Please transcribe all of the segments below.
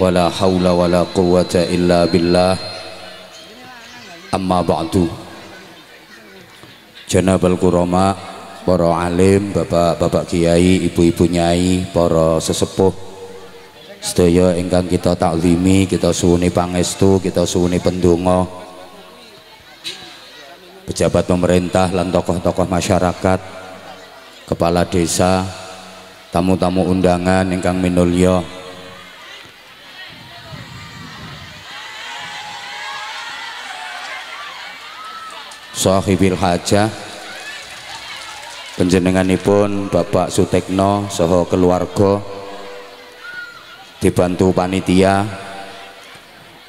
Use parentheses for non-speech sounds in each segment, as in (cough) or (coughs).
ولا حول ولا قوة إلا billah amma بعد جناب kurama para alim bapak-bapak kiai ibu-ibu nyai para sesepuh sedaya ingkang kita taklimi kita suwuni pangestu kita suwuni pendungo pejabat pemerintah dan tokoh-tokoh masyarakat kepala desa tamu-tamu undangan ingkang minulya sahibil hajah penjenenganipun Bapak Sutekno soho keluarga dibantu panitia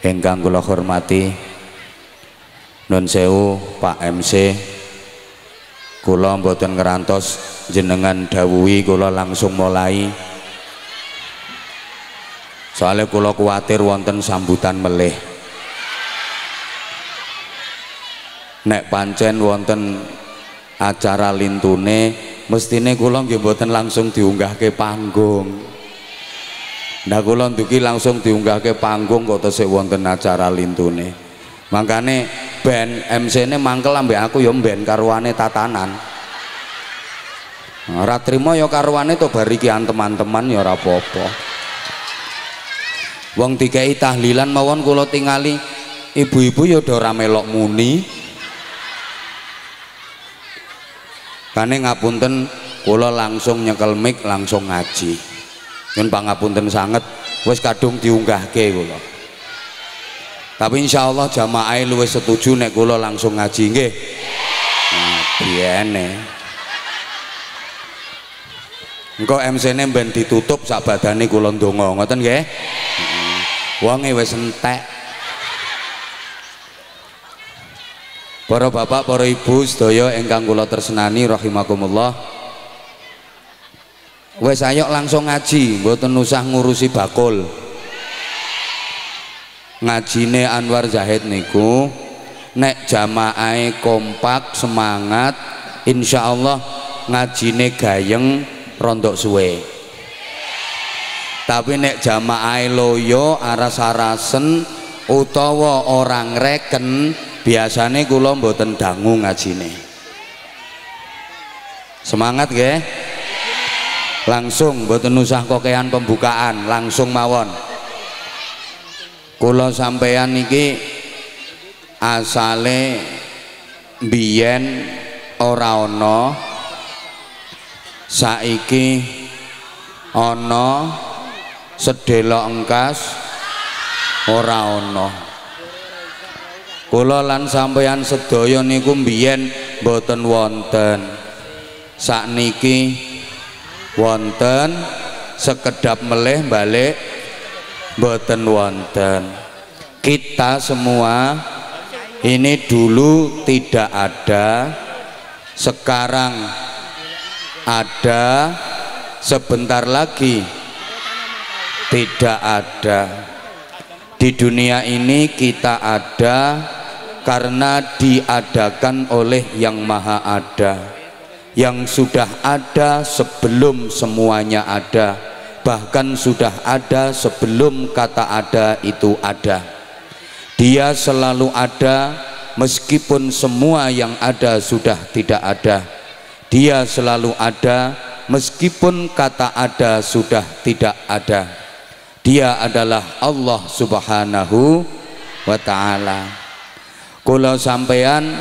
ingkang kula hormati non Sewu Pak MC kula mboten ngerantos jenengan dawuhi kula langsung mulai soalnya kula kuatir wonten sambutan melih nek pancen wonten acara lintune mestine kula nggih mboten langsung diunggahke panggung nah kula duki langsung diunggahke panggung kok tesih wonten acara lintune makane ben MC ne mangkel ambek aku ya ben karuane tatanan ora trimo ya karuane to bar teman-teman ya ora apa-apa wong dikai tahlilan mawon kula tingali ibu-ibu ya ora melok muni kane ngapunten kula langsung nyekel mic langsung ngaji nyun pangapunten sanget wis kadung diunggahke kula tapi insya Allah jamaah e luwih setuju nek kula langsung ngaji nggih nah, biyene engko MC-ne ben ditutup sak badane kula ndonga ngoten nggih wonge wis entek Para bapak, para ibu sedaya ingkang kula tresnani rahimakumullah. Wes ayo langsung ngaji, mboten usah ngurusi bakul. Ngajine Anwar Zahid niku nek jamaahe kompak, semangat, insyaallah ngajine gayeng rondok suwe. Tapi nek jamaai loyo aras-arasen utawa orang reken biasanya kula mboten dangu ngajine semangat nggih langsung mboten usah kokean pembukaan langsung mawon kula sampeyan niki asale biyen ora saiki Ono sedelok engkas ora kula lan sampeyan sedaya niku mbiyen boten wonten sakniki wonten sekedap meleh balik boten wonten kita semua ini dulu tidak ada sekarang ada sebentar lagi tidak ada di dunia ini kita ada karena diadakan oleh yang maha ada yang sudah ada sebelum semuanya ada bahkan sudah ada sebelum kata ada itu ada dia selalu ada meskipun semua yang ada sudah tidak ada dia selalu ada meskipun kata ada sudah tidak ada dia adalah Allah subhanahu wa ta'ala kula sampean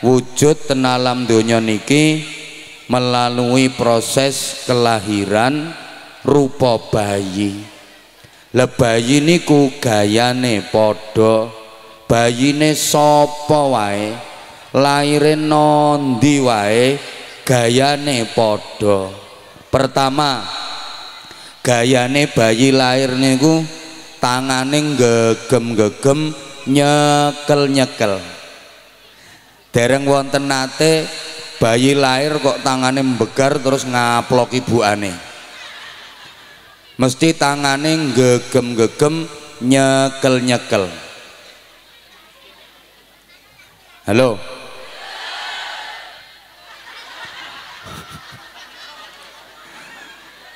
wujud tenalam dunia niki melalui proses kelahiran rupa bayi le bayi niku gayane padha bayine sapa wae laire nondi wae gayane podo. pertama gayane bayi lahir niku tangane gegem-gegem nyekel-nyekel dereng wonten nate bayi lahir kok tangannya membegar terus ngaplok ibu aneh mesti tangannya gegem-gegem nyekel-nyekel halo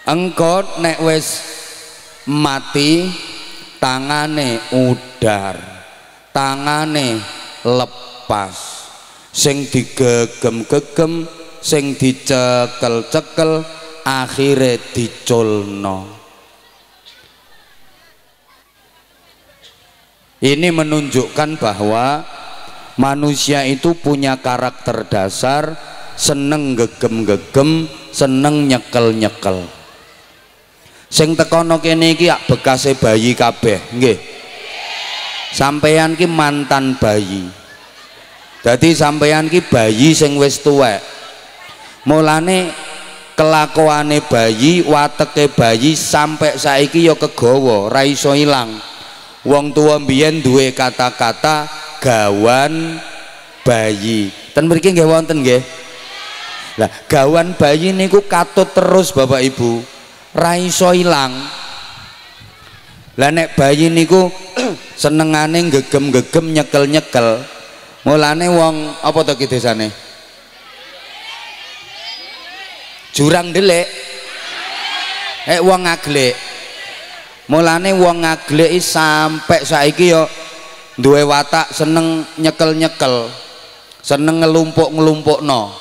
engkot nek wis mati tangane udar tangane lepas sing digegem-gegem sing dicekel-cekel akhire diculno ini menunjukkan bahwa manusia itu punya karakter dasar seneng gegem-gegem seneng nyekel-nyekel sing tekono kene iki bekase bayi kabeh nggih sampeyan ki mantan bayi jadi sampeyan ki bayi sing wis tuwek mulane kelakuane bayi wateke bayi sampai saiki ya kegawa ra iso ilang wong tua mbiyen duwe kata-kata gawan bayi ten mriki nggih wonten nggih lah gawan bayi niku katut terus Bapak Ibu ra iso ilang lah nek bayi niku (clears throat) senengane gegem-gegem nyekel-nyekel mulane wong apa to ki desane jurang delek. eh wong ngaglek mulane wong ngaglek sampai saiki yo duwe watak seneng nyekel-nyekel seneng ngelumpuk no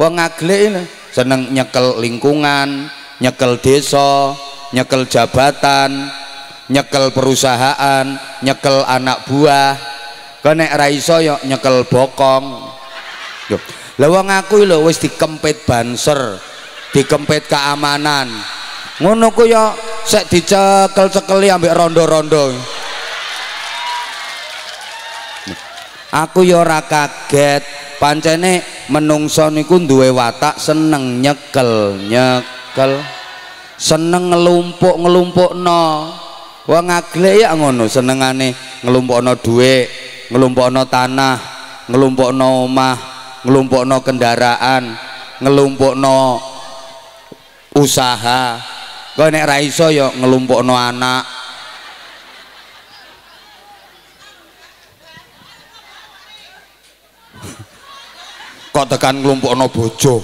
wong ngaglek seneng nyekel lingkungan nyekel desa nyekel jabatan nyekel perusahaan nyekel anak buah kene raiso iso yo nyekel bokong yo aku lho wis dikempit banser dikempit keamanan ngono ku yo sek dicekel-cekeli ambek rondo-rondo aku yo ora kaget pancene menungso niku duwe watak seneng nyekel nyekel seneng ngelumpuk ngelumpuk no wong agle ya ngono senengane nglumpukno dhuwit nglumpukno tanah nglumpukno omah nglumpukno kendaraan nglumpukno usaha kok nek raiso iso ya nglumpukno anak (laughs) kok tekan nglumpukno bojo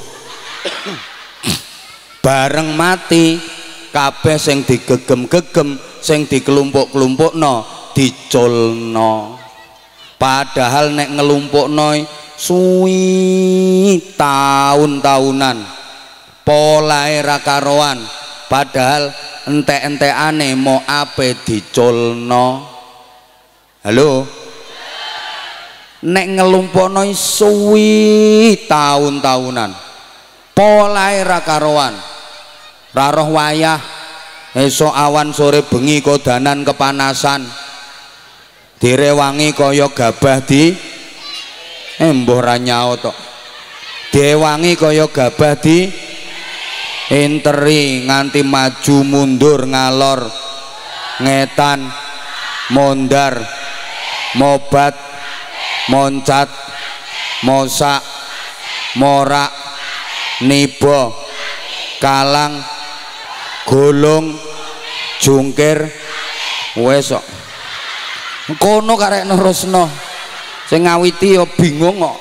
(coughs) bareng mati kabeh sing digegem-gegem sing dikelumpuk-kelumpukno diculno padahal nek ngelumpukno e, suwi tahun-tahunan polae ra karoan padahal entek-entekane mau ape diculno halo nek ngelumpukno e suwi tahun-tahunan polae ra karoan raroh wayah esok awan sore bengi kodanan kepanasan direwangi kaya gabah di eh mbah ra tok direwangi kaya gabah di interi nganti maju mundur ngalor ngetan mondar mobat moncat mosak morak nibo kalang gulung jungkir Wesok, kono karek nerusno sing ngawiti ya bingung kok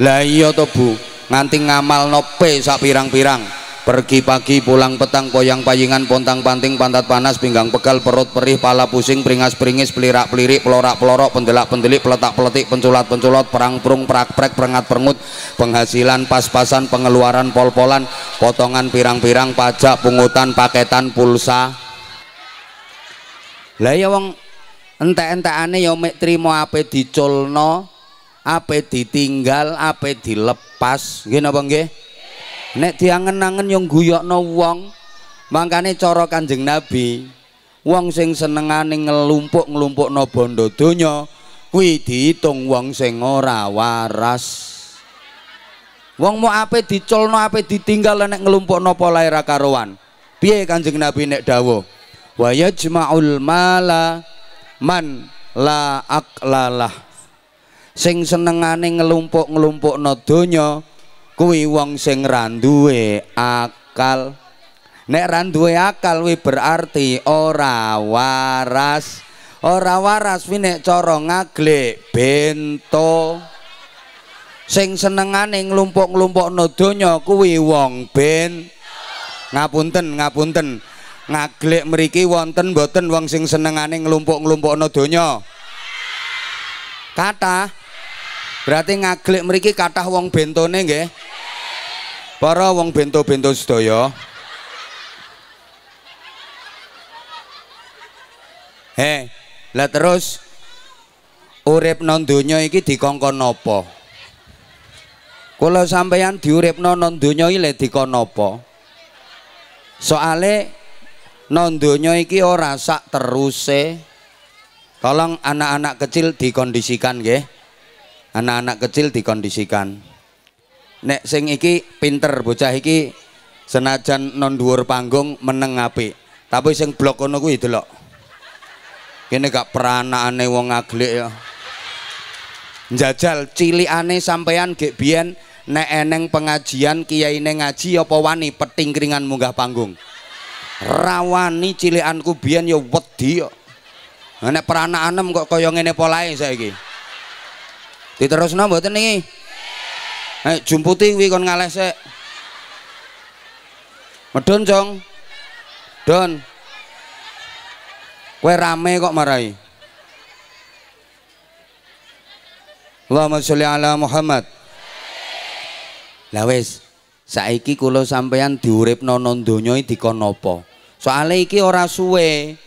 lah iya to Bu nganti ngamal nope sak pirang-pirang pergi pagi pulang petang poyang payingan pontang panting pantat panas pinggang pegal perut perih pala pusing peringas peringis pelirak pelirik pelorak pelorok pendelak pendelik peletak peletik penculat penculat perang perung prak prek perengat perengut penghasilan pas-pasan pengeluaran pol-polan potongan pirang-pirang pajak pungutan paketan pulsa lah ya wong entek-entek aneh ya mik terima apa diculno apa ditinggal apa dilepas gini apa nggih nek diangen-angen yang guyokno wong makanya cara kanjeng nabi wong sing senengane ngelumpuk ngelumpuk no bondo dunya kuwi diitung wong sing ora waras Wong mau ape dicolno ape ditinggal nek nglumpukno nopo era karuan. Piye Kanjeng Nabi nek Dawo. Wa yajma'ul mala man la aklalah. Sing senengane nglumpuk-nglumpukno donya kuwi wong sing randue akal. Nek randue akal wi berarti ora waras. Ora waras wi nek cara ngaglik bento sing senengane nglumpuk-nglumpukno donya kuwi wong ben ngapunten ngapunten ngaglek meriki wonten mboten wong sing senengane nglumpuk-nglumpukno donya kata berarti ngaglek meriki kathah wong bentone nggih para wong bento-bento sedaya he lah terus urip nang donya iki dikongkon napa Kula sampeyan diuripno nang donya iki lek dikon apa? Soale nang donya iki ora sak teruse. Tolong anak-anak kecil dikondisikan nggih. Anak-anak kecil dikondisikan. Nek sing iki pinter bocah iki senajan non dhuwur panggung meneng apik. Tapi sing blok kono kuwi delok. Kene gak peranakane wong aglik ya. njajal cilikane sampeyan gek biyen nek eneng pengajian kiyaine ngaji apa wani petingkringan munggah panggung rawani cilikanku biyen ya wedi kok nek peranak anem kok kaya ngene polahe saiki diterusno mboten niki nggih jumputi kuwi kon ngalesek medun cong don kowe rame kok marahi Allahumma sholli ala Muhammad. Lah wis, saiki kula sampeyan diuripno nang donya dikon napa? Soale iki ora suwe.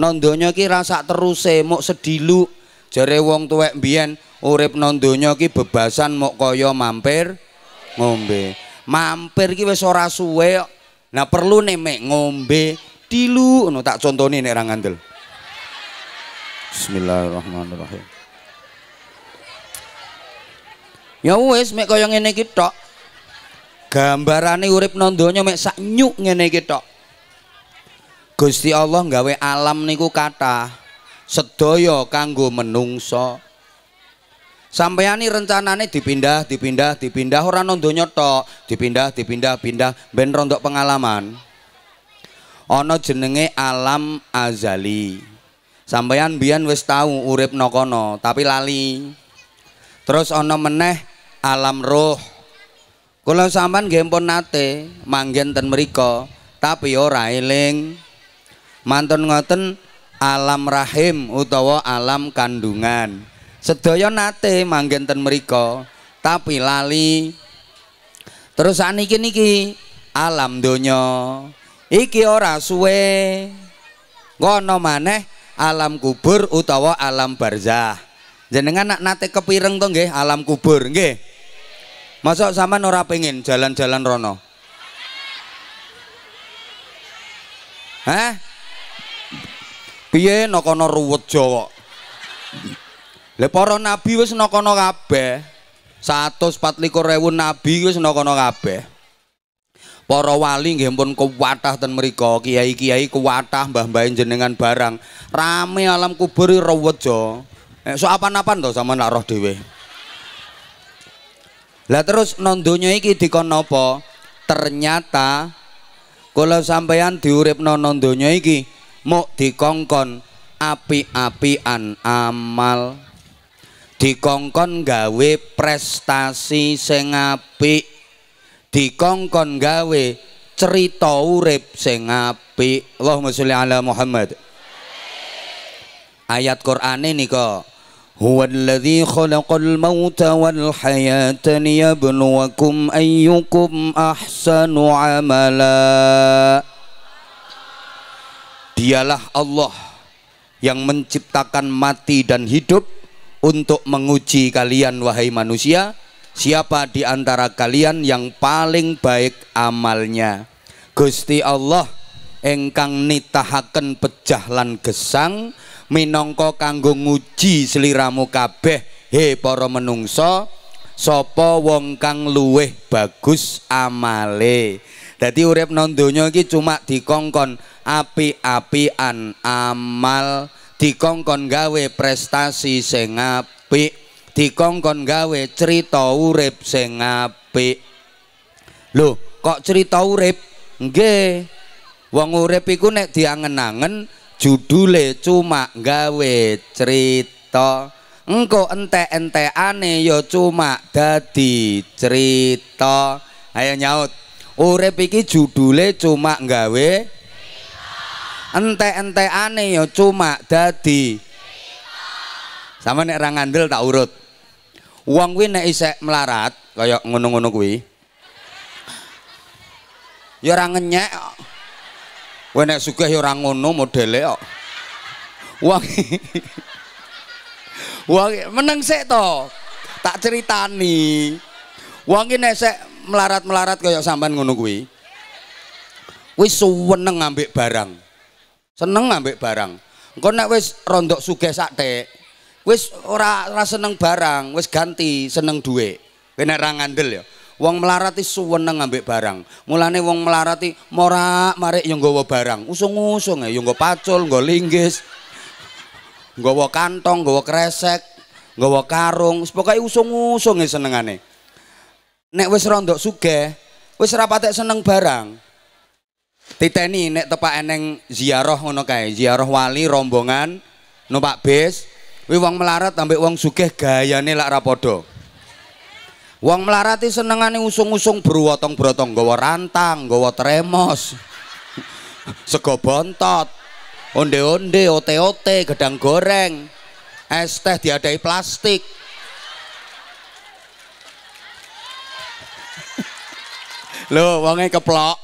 Nang donya iki rasa teruse muk sedilu jare wong tuwek biyen urip nang donya iki bebasan muk kaya mampir ngombe. Mampir iki wis ora suwe. Nah perlu neme ngombe dilu ngono tak contoni nek ra ngandel. Bismillahirrahmanirrahim. Ya wis mek kaya ngene iki tok. Gambarane urip nang donya mek sak nyuk ngene iki tok. Gusti Allah nggawe alam niku kata sedaya kanggo menungsa. Sampeyan rencanane dipindah, dipindah, dipindah ora nang donya tok, dipindah, dipindah, pindah ben rondok pengalaman. ono jenenge alam azali. Sampeyan bian wis tau urip nokono tapi lali. Terus ono meneh alam roh kula sampean nggih pun nate manggen ten mriku tapi ora eling mantun ngoten alam rahim utawa alam kandungan sedaya nate manggen ten mriku tapi lali terus saniki niki alam donya iki ora suwe ngono maneh alam kubur utawa alam barzah Jenengan nak nate kepireng tuh, nggih alam kubur nggih. Masuk sama ora pengen jalan-jalan rono. Hah? Piye no ruwet Jawa. Lah para nabi wis nakono kabeh. 144.000 nabi wis nakono kabeh. Para wali nggih pun kuwatah ten mriku, kiai-kiai kuwatah mbah-mbah jenengan barang. Rame alam kubur ruwet jo. Eh, so apan-apan tuh sama nak roh dhewe. Lah terus nondonya iki dikon napa? Ternyata kalau sampean diuripno nondonya iki mau dikongkon api-apian amal dikongkon gawe prestasi sing apik dikongkon gawe cerita urip sing apik Allahumma sholli ala Muhammad ayat Quran ini kok هو khalaqal mauta wal hayata liyabluwakum ayyukum ahsanu amala. Dialah Allah yang menciptakan mati dan hidup untuk menguji kalian wahai manusia siapa di antara kalian yang paling baik amalnya Gusti Allah engkang nitahaken pejah lan gesang minangka kanggo nguji sliramu kabeh he para menungsa sapa wong kang luweh bagus amale dadi urip nang donya iki cuma dikongkon api-apian amal dikongkon gawe prestasi sing apik dikongkon gawe cerita urip sing apik lho kok cerita urip nggih wong urip iku nek diangen-angen judule cuma gawe cerita engko ente entekane yo ya cuma dadi cerita ayo nyaut urip iki judule cuma gawe ente entekane yo ya cuma dadi sama nek ngandel tak urut uang kuwi nek isek melarat kaya ngono-ngono kuwi yo ya ora ngenyek Kowe nek sugih ya ora ngono modele kok. Wong (laughs) Wong meneng sik to. Tak ceritani. Wong iki nek sik melarat-melarat kaya sampean ngono kuwi. Wis suweneng ambek barang. Seneng ambek barang. Engko nek wis rondok sugih sate, wis ora ora seneng barang, wis ganti seneng duwe, Kowe nek ra ngandel ya. Wong melarati suweneng ambek barang. Mulane wong melarati morak marik yang gowo barang. Usung-usung ya, yang gowo pacul, gowo linggis, gowo kantong, gowo kresek, gowo karung. Pokoknya usung-usung ya e senengane. Nek wes rondo suge, wes rapatek seneng barang. Titeni nek tepak eneng ziarah ngono kae, ziarah wali rombongan numpak bis, wi wong melarat ambek wong sugih gayane lak rapodo. padha. Wong melarati iki senengane usung-usung berwotong berotong nggawa rantang, nggawa tremos. (laughs) Sego bontot. Onde-onde, ote-ote, gedang goreng. Es teh diadai plastik. (laughs) Lho, wonge keplok.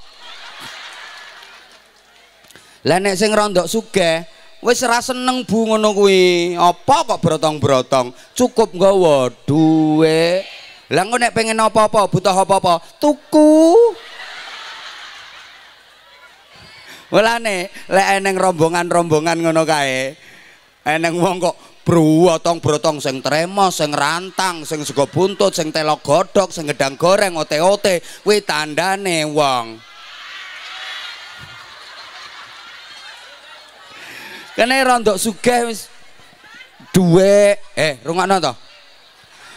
Lah nek sing rondok sugih, wis ora seneng bu ngono kuwi. Apa kok berotong-berotong Cukup nggawa duwe. Lah engko nek pengen apa-apa, butuh apa-apa, tuku. Mulane lek eneng rombongan-rombongan ngono kae, eneng wong kok bruwotong brotong sing tremo, sing rantang, sing sego buntut, sing telok godhog, sing gedang goreng ote-ote, kuwi tandane wong. Kene rondok sugih wis duwe eh rungokno to.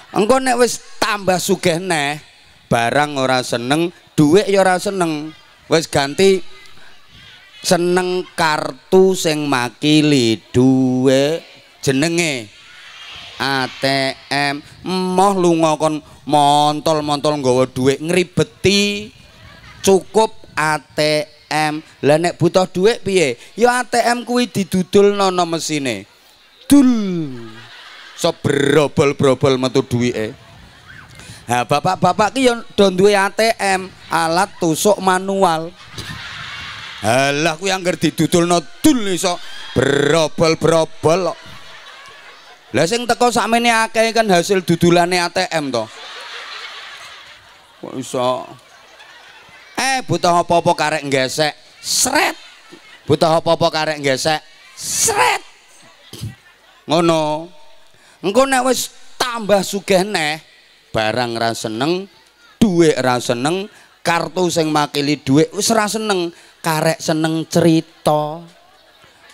Engko nek wis tambah sugih neh, barang ora seneng, dhuwit ya ora seneng. Wis ganti seneng kartu sing makili duwe jenenge ATM. Moh lunga kon montol-montol nggawa dhuwit ngribeti cukup ATM. Lah nek butuh dhuwit piye? Ya ATM kuwi didudulno ana mesine. Dul. so berobol-berobol metu eh, Nah, bapak-bapak ki yo do ATM, alat tusuk manual. Alah yang angger didudulno dul iso so berobol kok. Lah sing teko sakmene akeh kan hasil dudulane ATM to. Kok iso Eh butuh apa-apa karek nggesek. Sret. Butuh apa-apa karek nggesek. Sret. Ngono. engko nek wis tambah sugih neh barang ra seneng dhuwit ra seneng kartu sing makili dhuwit wis ra seneng karek seneng cerita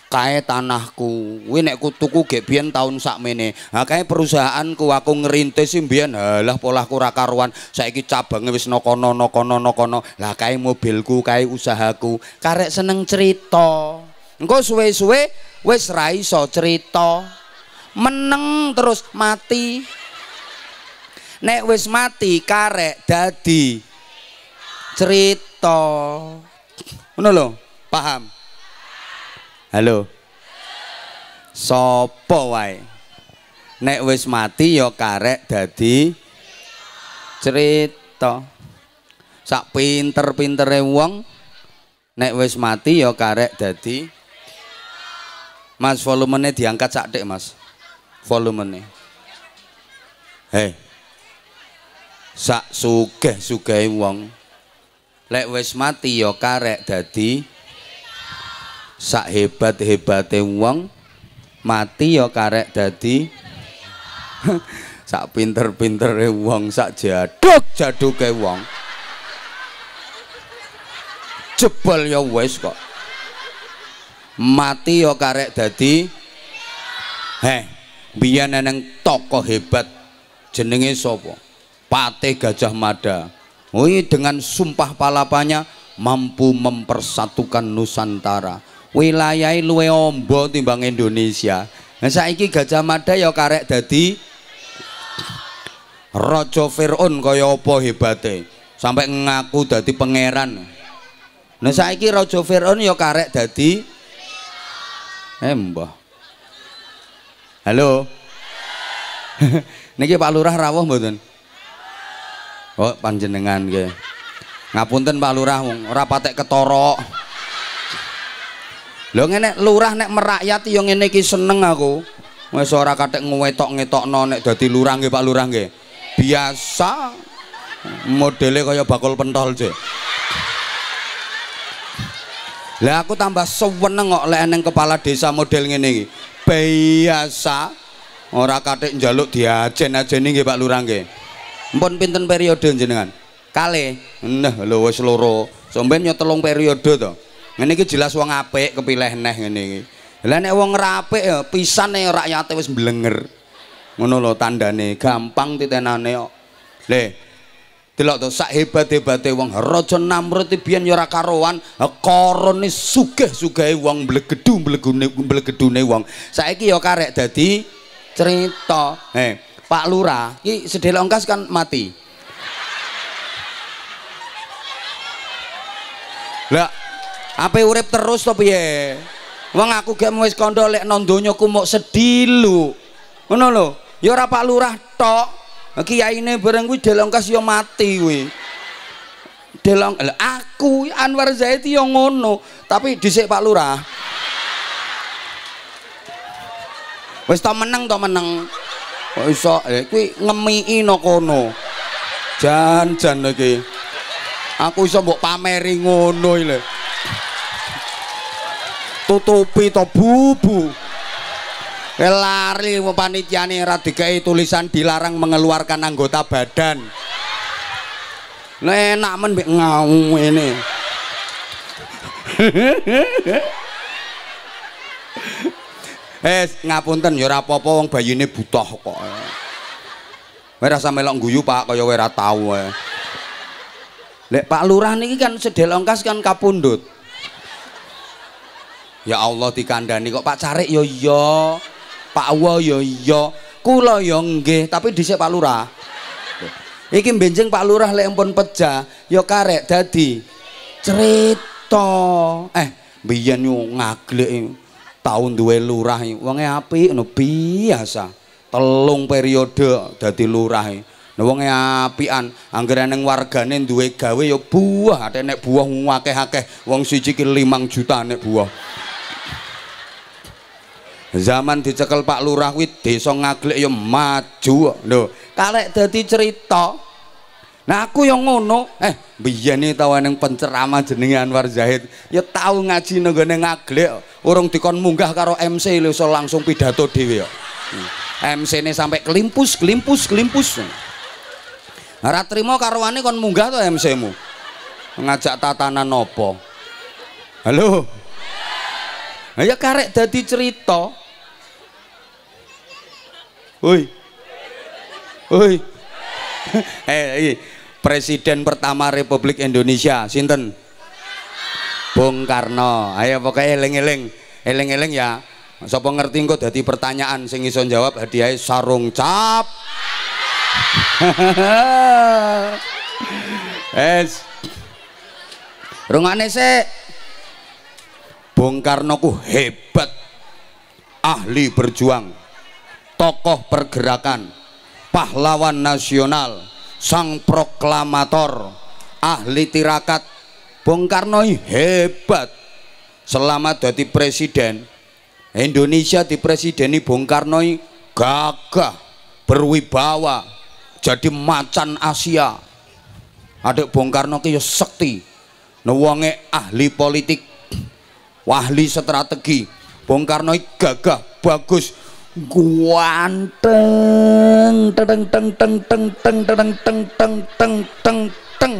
kae tanahku kuwi nek kutuku gek biyen taun sakmene ha kae perusahaanku aku ngerintis biyen halah polahku ra karuan saiki cabange wis no kono no kono no kono lah kae mobilku kae usahaku karek seneng cerita engko suwe-suwe wis ra iso cerita meneng terus mati nek wis mati karek dadi cerita ngono lho paham halo sapa wae nek wis mati ya karek dadi cerita sak pinter-pintere wong nek wis mati ya karek dadi Mas volumenya diangkat sak Mas Volume nih, Hei. Sak suge suge wong. Lek wis mati ya karek dadi sak hebat-hebate wong mati ya karek dadi (laughs) sak pinter pinter wong sak jaduk jaduk wong jebol ya wis kok mati ya karek dadi heh biyen eneng tokoh hebat jenenge sapa Pate Gajah Mada Wih, dengan sumpah palapanya mampu mempersatukan Nusantara wilayah luwe ombo timbang Indonesia nah, saiki Gajah Mada ya karek dadi Raja Fir'un kaya apa hebate sampai ngaku dadi pangeran nah saiki Raja Fir'un ya karek dadi eh mbah Halo. (laughs) Niki Pak Lurah rawuh mboten? Oh, panjenengan nggih. Ngapunten Pak Lurah wong ora patek ketorok. Lho ngene lurah nek merakyat ya ngene iki seneng aku. Wis ora katik ngwetok ngetokno nek dadi lurah nggih Pak Lurah nggih. Biasa modele kaya bakul pentol je. Lah aku tambah seweneng kok lek kepala desa model ngene iki. biasa ora katik njaluk diajen-ajeni nggih Pak Lurah nggih mpun pinten periode jenengan kale nah lho wis loro sampeyan so, telung periode to ngene iki jelas wong apik kepilih neh ngene iki lah nek wong rapik ya pisan e rakyate wis mblenger ngono lho tandane gampang titenane kok le Delok to sak hebat-hebate wong Raja Namrud biyen ya ora karuan, karone sugih-sugihe wong blegedu blegune blegedune wong. Saiki ya karek dadi cerita. Heh, Pak Lurah, iki sedelok engkas kan mati. Lah, ape urip terus to piye? Wong aku gak wis kandha lek nang donya ku mok sedilu. Ngono lho. Ya ora Pak Lurah tok. Kiai kiyaine bareng kuwi delongkas ya mati gue delong aku Anwar Zaid ya ngono tapi dhisik Pak Lurah wis to meneng to meneng kok iso eh, kuwi ngemiki no kono jan jan lagi. aku iso mbok pameri ngono lho tutupi to bubu Eh, lari panitia nih dikai tulisan dilarang mengeluarkan anggota badan enak men ngau ini Eh ngapunten ya ora apa-apa wong bayine butuh kok. Kowe rasa melok guyu Pak kaya ora tau ae. Lek Pak Lurah niki kan sedelongkas kan kapundhut. Ya Allah dikandani kok Pak Carik ya iya. Pak Wo yo ya yo, iya, kulo yo ya nggih, tapi dhisik Pak Lurah. Iki benjing Pak Lurah lek ampun peja yo ya karek dadi cerita. Eh, biyen yo ngaglek e, tahun duwe lurah e, wonge apik no biasa. Telung periode dadi lurah. Nah wonge apian, anggere ning wargane duwe gawe yo buah, nek buah akeh-akeh wong siji ki 5 juta nek buah zaman dicekel Pak Lurah kuwi desa ngaglek ya maju lho kalek dadi cerita nah aku yang ngono eh biyen iki tau nang pencerama jenenge Anwar Zahid ya tau ngaji nang gone Ngaglik urung dikon munggah karo MC lho so langsung pidato dhewe ya MC hmm. ini sampai kelimpus kelimpus kelimpus ora nah, trimo karuane kon munggah to MC mu ngajak tatanan nopo halo ya karek dadi cerita. Woi. Woi. (laughs) eh, presiden pertama Republik Indonesia sinten? Bung Karno. Ayo pokoknya eling-eling. Eling-eling ya. Sapa ngerti engko dadi pertanyaan sing iso jawab hadiah sarung cap. (laughs) es. Rungane sik. Bung Karno ku hebat. Ahli berjuang tokoh pergerakan pahlawan nasional sang proklamator ahli tirakat Bung Karno hebat selama jadi presiden Indonesia di presiden Bung Karno gagah berwibawa jadi macan Asia adik Bung Karno kaya sekti nah, wonge ahli politik wahli strategi Bung Karno gagah bagus guanteng teng teng teng teng teng teng teng teng teng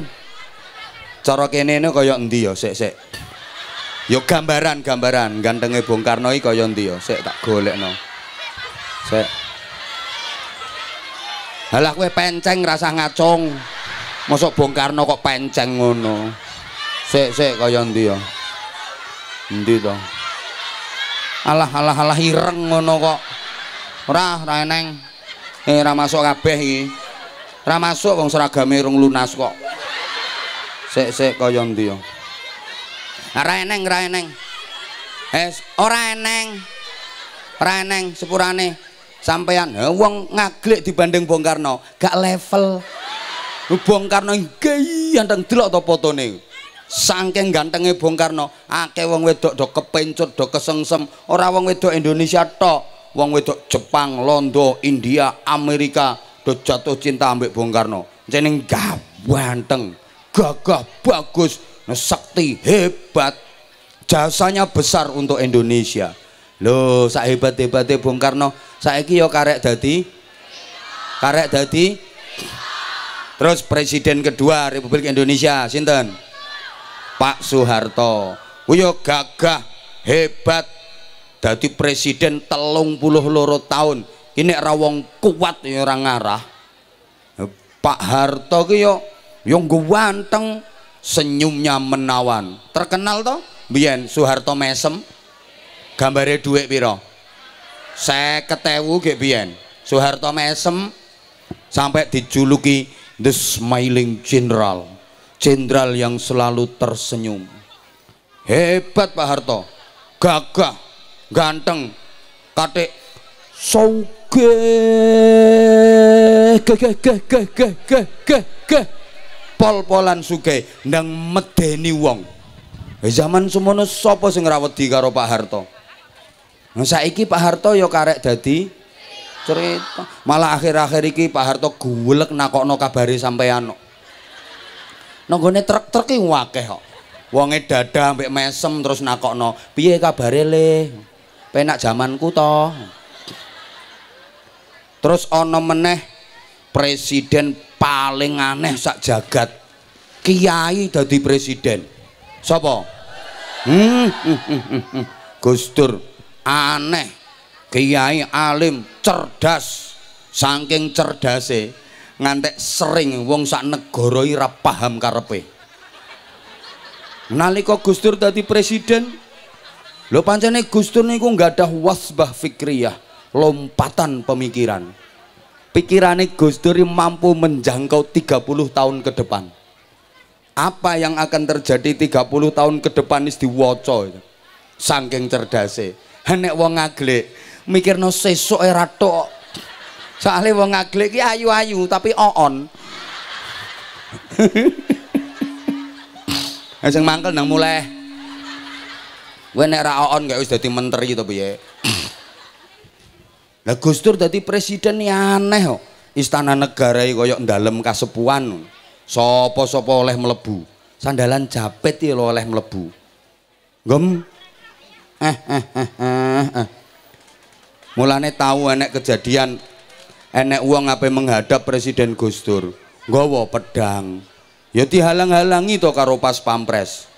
cara kene ne kaya endi ya sik sik ya gambaran gambaran gantenge Bung Karno iki kaya endi ya sik tak golekno sik Halah kowe penceng rasah ngacung. Mosok Bung Karno kok penceng ngono. Sik sik kaya endi ya? Endi to? Alah alah alah ireng ngono kok. ora ora eneng eh ora masuk kabeh iki ora masuk wong seragame rung lunas kok sik sik kaya ndi yo ora eneng ora eneng eh ora eneng ora eneng sepurane sampean eh, wong ngaglik dibanding Bung Karno gak level Bung Karno iki anteng delok to fotone saking gantenge Bung akeh wong wedok do kepencut do kesengsem ora wong wedok Indonesia tok wong wedok Jepang, Londo, India, Amerika do jatuh cinta ambek Bung Karno. Jeneng ganteng, gagah bagus, sakti hebat. Jasanya besar untuk Indonesia. Loh, sak hebat-hebate Bung Karno, saiki yo karek dadi karek dadi terus presiden kedua Republik Indonesia sinten Pak Soeharto kuyo gagah hebat dadi presiden telung puluh loro tahun ini rawong kuat ya orang ngarah Pak Harto ki yo yang ganteng senyumnya menawan terkenal toh biyen Soeharto mesem gambarnya gambare piro saya ketewu ke biyen Soeharto mesem sampai dijuluki the smiling general jenderal yang selalu tersenyum hebat Pak Harto gagah ganteng kate sauge ke ke ke ke ke ke ke pol-polan suke, ndang medeni wong zaman semono sopo sing rawedi karo Pak Harto saiki Pak Harto yo ya karek dadi cerita malah akhir-akhir iki Pak Harto guwelek nakokno kabari sampean ano, truk-truk ki wakeh kok wonge dada mbek mesem terus nakokno piye kabare le penak zamanku to terus ono meneh presiden paling aneh sak jagat kiai jadi presiden sapa hmm, hmm, hmm, hmm, hmm. Gustur aneh kiai alim cerdas saking cerdase ngantek sering wong sak negara ora paham karepe nalika Gustur jadi presiden Lo pancene Gustur niku ada wasbah fikriyah, lompatan pemikiran. Pikirannya Gustur mampu menjangkau 30 tahun ke depan. Apa yang akan terjadi 30 tahun ke depan is diwoco. Sangking cerdase. hanek wong mikir no sesuk era tok. Soale wong agle ki ayu-ayu tapi oon. (laughs) Sing mangkel nang mulai Gue nek ra oon gak usah jadi menteri tapi ya Lah Gus Dur jadi presiden ya aneh kok. Istana negara ini koyok ndalem kasepuan. Sopo sopo oleh melebu. Sandalan capek ti lo oleh melebu. Gem. Eh eh, eh eh eh Mulane tahu enek kejadian enek uang apa menghadap presiden Gus Dur gowo pedang ya dihalang-halangi to karo pas pampres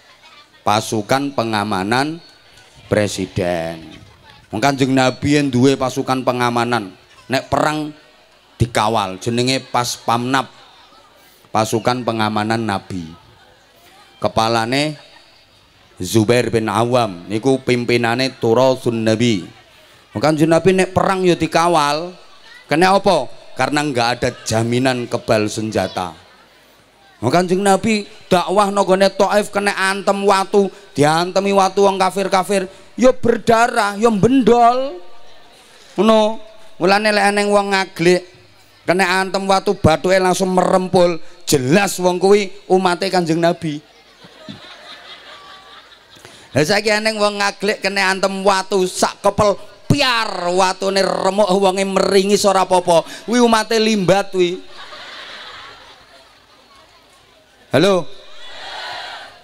pasukan pengamanan presiden. Wong Kanjeng Nabi yang duwe pasukan pengamanan. Nek perang dikawal jenenge pas pamnap. Pasukan pengamanan Nabi. Kepalane Zubair bin Awam niku pimpinane Turasun Nabi. Wong Kanjeng Nabi nek perang yo ya dikawal. Kena apa? Karena enggak ada jaminan kebal senjata kanjeng Nabi dakwah nogone Taif kena antem watu, diantemi watu wong kafir-kafir, yo ya berdarah, yo ya bendol. Ngono. Mulane lek eneng wong ngaglik kena antem watu bathuke langsung merempul, jelas wong kuwi umate Kanjeng Nabi. Lah saiki eneng wong ngaglik kena antem watu sak kepel piar watune remuk wonge meringi ora apa-apa. Kuwi umate limbat kuwi. Halo.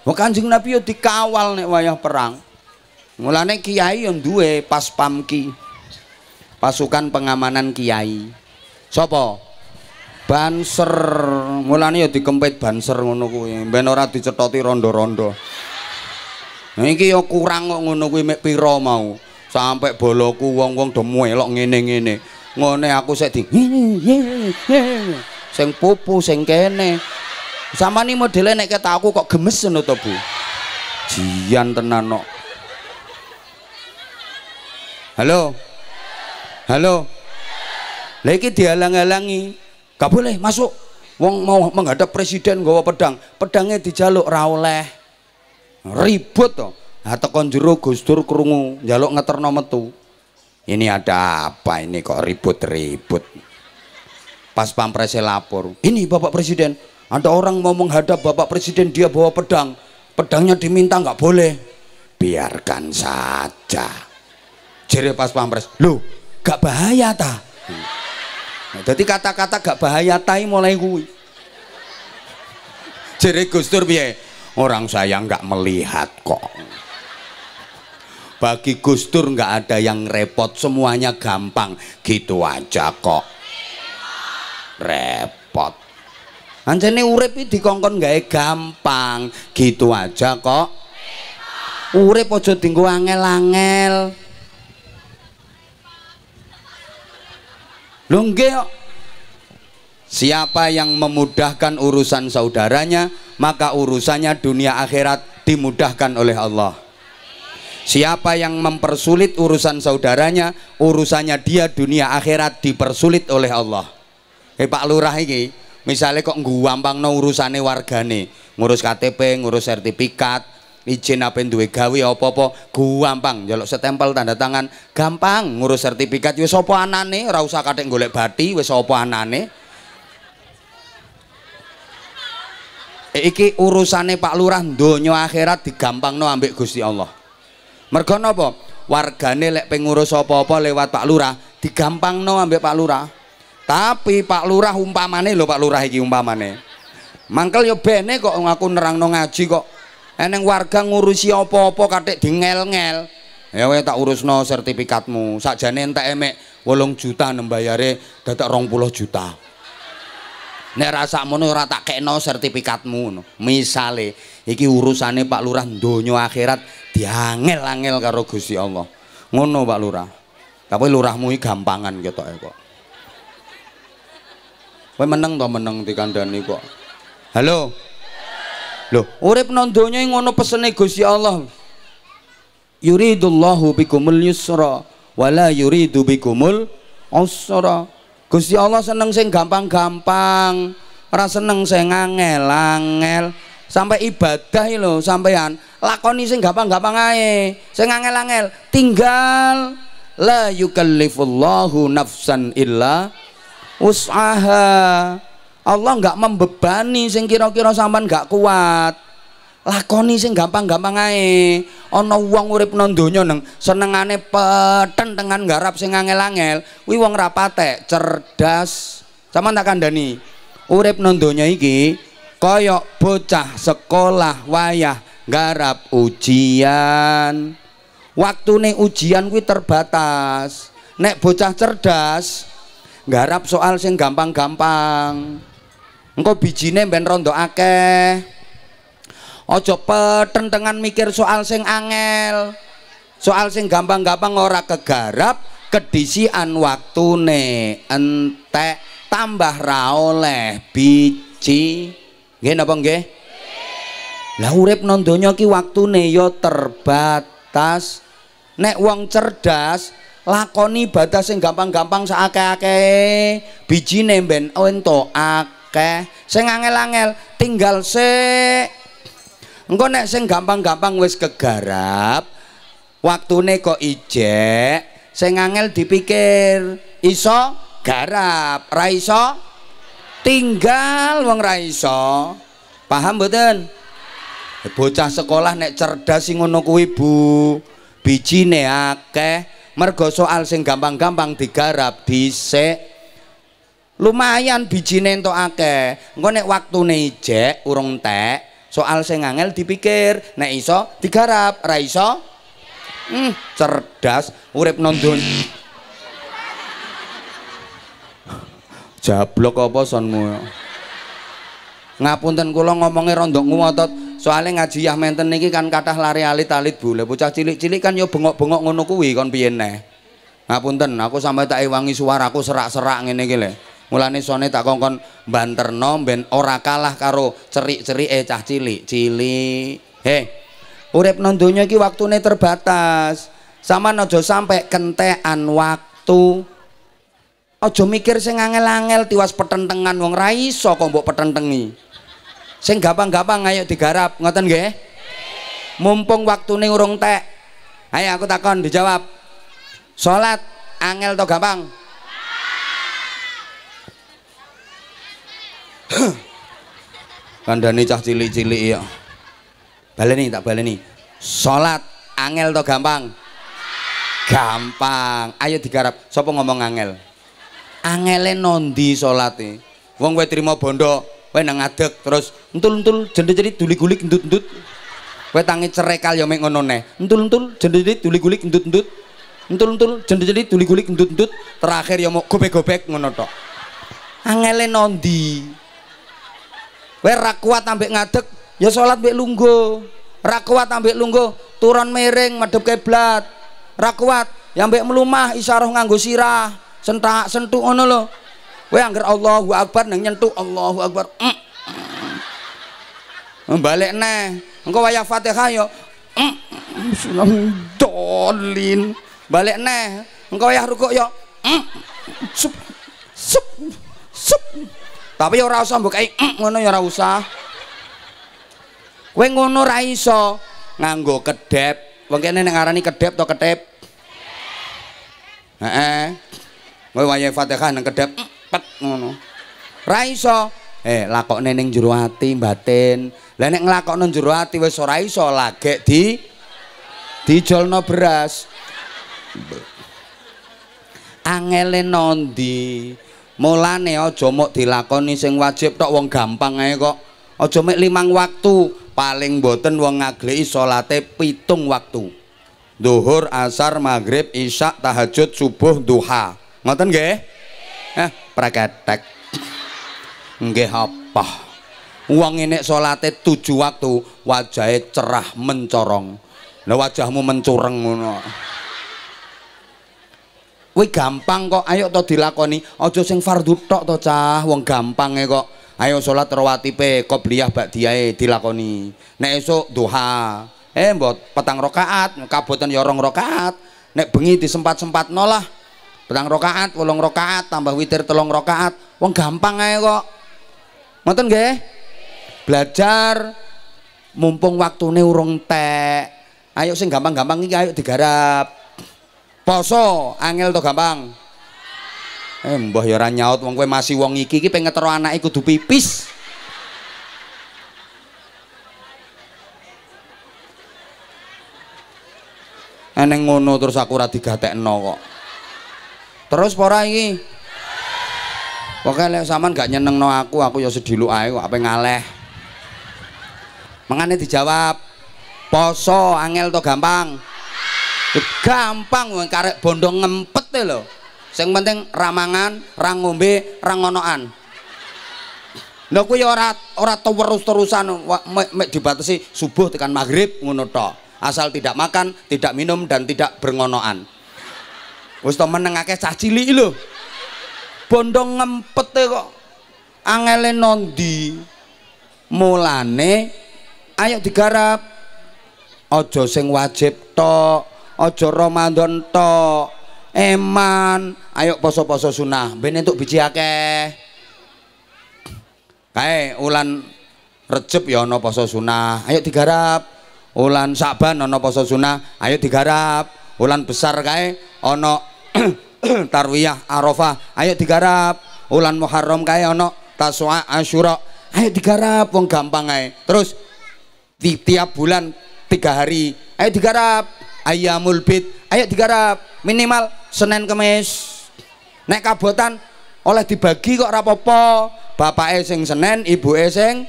Wong Kanjeng Nabi yo dikawal nek wayah perang. Mulane kiai yo duwe pas pamki. Pasukan pengamanan kiai. Sopo? Banser. Mulane yo dikempit banser ngono kuwi, ben ora dicethoti rondo-rondo. Nah iki yo kurang kok ngono kuwi mek pira mau. Sampai boloku wong-wong do muelok ngene-ngene. Ngone aku sik di. Sing pupu sing kene. sama nih modelnya nek kata aku kok gemes seno to Bu jian tenan no. halo halo Lagi dihalang-halangi gak boleh masuk wong mau menghadap presiden gawa pedang pedangnya dijaluk ra ribut toh. ha konjuru gustur kerungu, jaluk ngeterno metu ini ada apa ini kok ribut-ribut pas pampresnya lapor ini bapak presiden ada orang mau menghadap Bapak Presiden dia bawa pedang. Pedangnya diminta nggak boleh. Biarkan saja. Jere pas pampres. lu gak bahaya ta? Hmm. Nah, jadi kata-kata gak bahaya tai mulai gue. Jere Gustur biaya Orang saya nggak melihat kok. Bagi Gustur nggak ada yang repot, semuanya gampang. Gitu aja kok. Repot anjene urip iki dikongkon gawe gampang gitu aja kok urip aja tinggu angel-angel lho nggih siapa yang memudahkan urusan saudaranya maka urusannya dunia akhirat dimudahkan oleh Allah Siapa yang mempersulit urusan saudaranya, urusannya dia dunia akhirat dipersulit oleh Allah. Eh Pak Lurah ini, misalnya kok ngguwampangno urusane wargane ngurus KTP ngurus sertifikat izin apa yang duwe gawe apa-apa gampang njaluk setempel tanda tangan gampang ngurus sertifikat wis apa anane ora usah katik golek bathi wis apa anane eh, iki urusane Pak Lurah donya akhirat digampangno ambek Gusti Allah mergo napa wargane lek pengurus apa-apa lewat Pak Lurah no ambek Pak Lurah tapi Pak Lurah umpamane lho Pak Lurah iki umpamane. Mangkel yo bene kok ngaku nerangno ngaji kok. Eneng warga ngurusi apa-apa katik dingel-ngel. Ya wae tak urusno sertifikatmu. Sakjane entek emek 8 juta nembayare dadak 20 juta. Nek rasa mono ora tak kekno sertifikatmu ngono. Misale iki urusane Pak Lurah donya akhirat diangel-angel karo Gusti Allah. Ngono Pak Lurah. Tapi lurahmu iki gampangan ketoke kok. Kowe meneng to meneng dikandani kok. Halo. Lho, urip nang donya ngono pesene Gusti Allah. Yuridullahu bikumul yusra wala yuridu bikumul usra. Gusti Allah seneng sing gampang-gampang, ora seneng sing angel-angel. Sampai ibadah lho sampean, lakoni sing gampang-gampang ae. Sing angel-angel tinggal la yukallifullahu nafsan illa usaha Allah nggak membebani sing kira-kira sampean nggak kuat lakoni sing gampang-gampang ae ana wong urip nang donya neng senengane tengan garap sing angel-angel kuwi wong cerdas sama tak kandhani urip nang donya iki kaya bocah sekolah wayah garap ujian waktune ujian kuwi terbatas nek bocah cerdas Garap soal sing gampang-gampang engko bijine ben rondo akeh ojo petentengan mikir soal sing angel soal sing gampang-gampang ora kegarap kedisian waktu ne entek tambah raoleh biji nggih apa nggih lah urip nondonya ki ki ne yo ya terbatas nek wong cerdas lakoni batas yang gampang-gampang saakeh-akeh biji nemben entuk akeh sing angel-angel tinggal se, engko nek sing gampang-gampang wis kegarap waktune kok ijek sing angel dipikir iso garap ra iso tinggal wong ra iso paham mboten bocah sekolah nek cerdas sing ngono kuwi Bu bijine akeh mergo soal sing gampang-gampang digarap dhisik lumayan bijine entuk akeh engko nek waktune ijek urung tek soal sing angel dipikir nek iso digarap ra iso hmm, cerdas urip nondon jablok apa sonmu ngapunten kula ngomongi rondo ngotot soalnya ngaji yah menten niki kan kathah lari alit-alit bu bocah cilik-cilik kan yo bengok-bengok ngono kuwi kon piye neh nah, ngapunten aku sampai tak ewangi suaraku serak-serak ngene gile lho mulane sone tak kongkon banterno ben ora kalah karo cerik eh cah cilik cilik heh urip nontonyo ki waktune terbatas sama aja sampai kentean waktu ojo mikir sing angel-angel tiwas petentengan wong raiso kok mbok petentengi sing gampang-gampang ayo digarap ngoten nggih mumpung waktune urung tek ayo aku takon dijawab salat angel to gampang (clears throat) kandani cah cilik-cilik ya baleni tak baleni salat angel to gampang gampang ayo digarap sapa ngomong angel angele nondi salate wong kowe trimo bondo kowe nang ngadeg terus entul-entul jendhe-jendhe duli gulik ndut-ndut kowe tangi cerekal ya mek ngono ne entul-entul jendhe-jendhe duli gulik ndut-ndut entul-entul jendhe-jendhe duli gulik ndut-ndut terakhir ya mau gobek-gobek ngono tok angele nondi kowe ra kuat ambek ngadeg ya salat mek lunggu. ra kuat ambek lungguh turun miring madhep kiblat ra kuat ya mek melumah isyarah nganggo sirah sentak sentuk ngono lho Kowe angger Allahu Akbar nang nyentuh Allahu Akbar. Mm. mm. neh. Engko waya Fatihah yo. Mm, mm. Dolin. Balik neh. Engko waya rukuk yo. Mm. Sup. Sup. Sup. Tapi ora usah mbok kae mm. ngono ya ora usah. Kowe ngono ra iso nganggo kedep. Wong kene nek ngarani kedep to ketep. Heeh. Kowe waya Fatihah nang kedep. Mm. Raiso, ngono. Ra iso. Eh lakokne ning jero ati batin. Lah nek nglakokno jero ati wis ora iso lagek di dijolno beras. Angele nondi? Mulane aja mok dilakoni sing wajib tok wong gampang ae kok. Aja mek limang waktu, paling boten wong ngagleki salate pitung waktu. Duhur, asar, maghrib, isya, tahajud, subuh, duha. Ngoten nggih? Eh, praketek nggih apa wong ini salate tujuh waktu wajah cerah mencorong nah wajahmu mencureng ngono wih gampang kok ayo to dilakoni ojo sing fardu tok to cah wong gampange kok ayo sholat kok beliah bak diae dilakoni nek esok duha eh buat petang rokaat, kabutan yorong ya rokaat, nek bengi di sempat sempat nolah petang rokaat, wolong rokaat, tambah witir telong rokaat, wong gampang aja kok. Ngoten gak? Belajar mumpung waktu urung teh, Ayo sing gampang-gampang ini, ayo digarap. Poso angel tuh gampang. Eh mbah ya nyaut wong kowe masih wong iki iki pengen ngetero anake kudu pipis. Eneng ngono terus aku ora digatekno kok. Terus pora ini, pokoknya lewat zaman gak nyeneng no aku, aku ya sedih lu ayo apa ngaleh. Mengani dijawab, poso angel to gampang? Gampang wong karek bondong ngempet e lo Sing penting ramangan, ra ngombe, ra ngonoan. Lha kuwi ora ora terus-terusan dibatasi subuh tekan maghrib ngono Asal tidak makan, tidak minum dan tidak berngonoan. Wis to menengake cah cilik lho. Bondong ngempete kok. Angele nondi? Mulane ayo digarap. Aja sing wajib tok, aja Ramadan tok. Eman, ayo poso-poso sunah ben entuk biji akeh. Kae ulan Recep ya ana poso sunah, ayo digarap. Ulan Saban ana poso sunah, ayo digarap. ulan besar kae Ono (clears throat) tarwiyah arafah ayo digarap ulan muharram kae Ono taswa asyura ayo digarap wong gampang kae terus di tiap bulan tiga hari ayo digarap ayamul bid ayo digarap minimal Senin Kemis nek kabotan oleh dibagi kok rapopo Bapak eseng Senin Ibu eseng.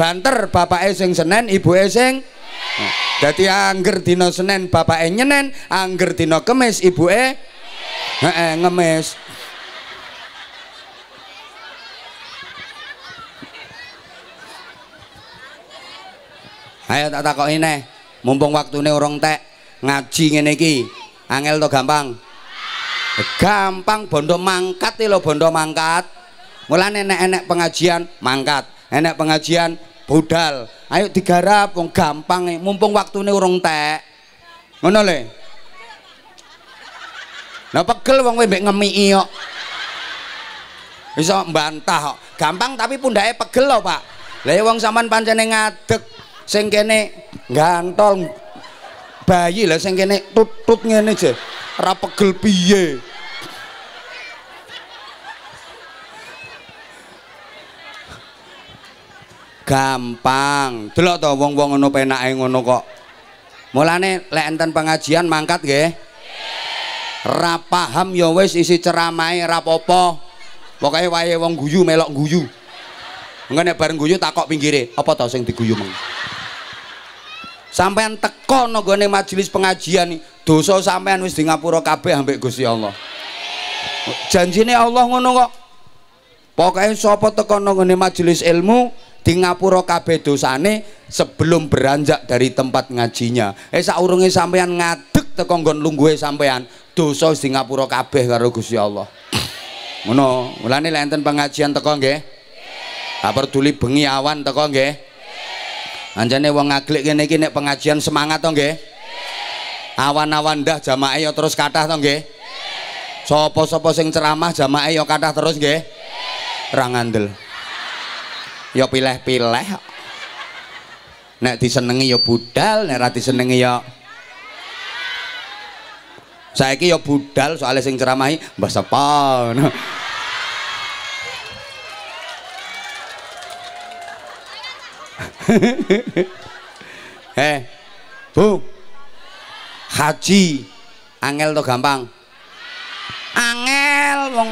banter Bapak eseng Senin Ibu eseng. Jadi angger angger senen bapak e nyenen, angger dina kemes ibu heeh ngemes. Ayo tak kau ini, mumpung waktune orang tek, ngaji ngene iki. Angel to gampang? Gampang bondo mangkat lo bondo mangkat. Mulane enek enek pengajian mangkat, enek pengajian budal ayo digarap wong gampang e. mumpung waktune urung tek ngono le lah pegel wong kowe mbek ngemiki kok iso mbantah kok gampang tapi pundake pegel lho Pak Lah, ya wong sampean pancene ngadeg sing kene gantol bayi lah, sing kene tutut ngene je ora pegel piye gampang delok to wong-wong ngono penake ngono kok mulane lek enten pengajian mangkat nggih ra paham ya wis isi ceramahe ra popo pokoke wae wong guyu melok guyu engko nek bareng guyu takok pinggire apa to sing diguyu meng sampean teko nggone majelis pengajian dosa sampean wis di ngapura kabeh ambek Gusti Allah janjine Allah ngono kok pokoke sapa teko nggone majelis ilmu di ngapura kabeh dosane sebelum beranjak dari tempat ngajinya eh saurunge sampean ngaduk tekonggon lungguhe sampean dosa di ngapura kabeh karo Gusti Allah ngono mulane lek enten pengajian teko nggih tak peduli bengi awan teko nggih anjane wong ngaglik kene iki pengajian semangat to nggih awan-awan dah jamaah ya terus kathah to nggih sapa-sapa sing ceramah jamaah ya kathah terus nggih ra ya pilih-pilih nek disenengi ya budal nek ra disenengi ya saiki ya budal soalnya sing ceramahi Mbah Sepan (laughs) eh Bu haji angel to gampang angel wong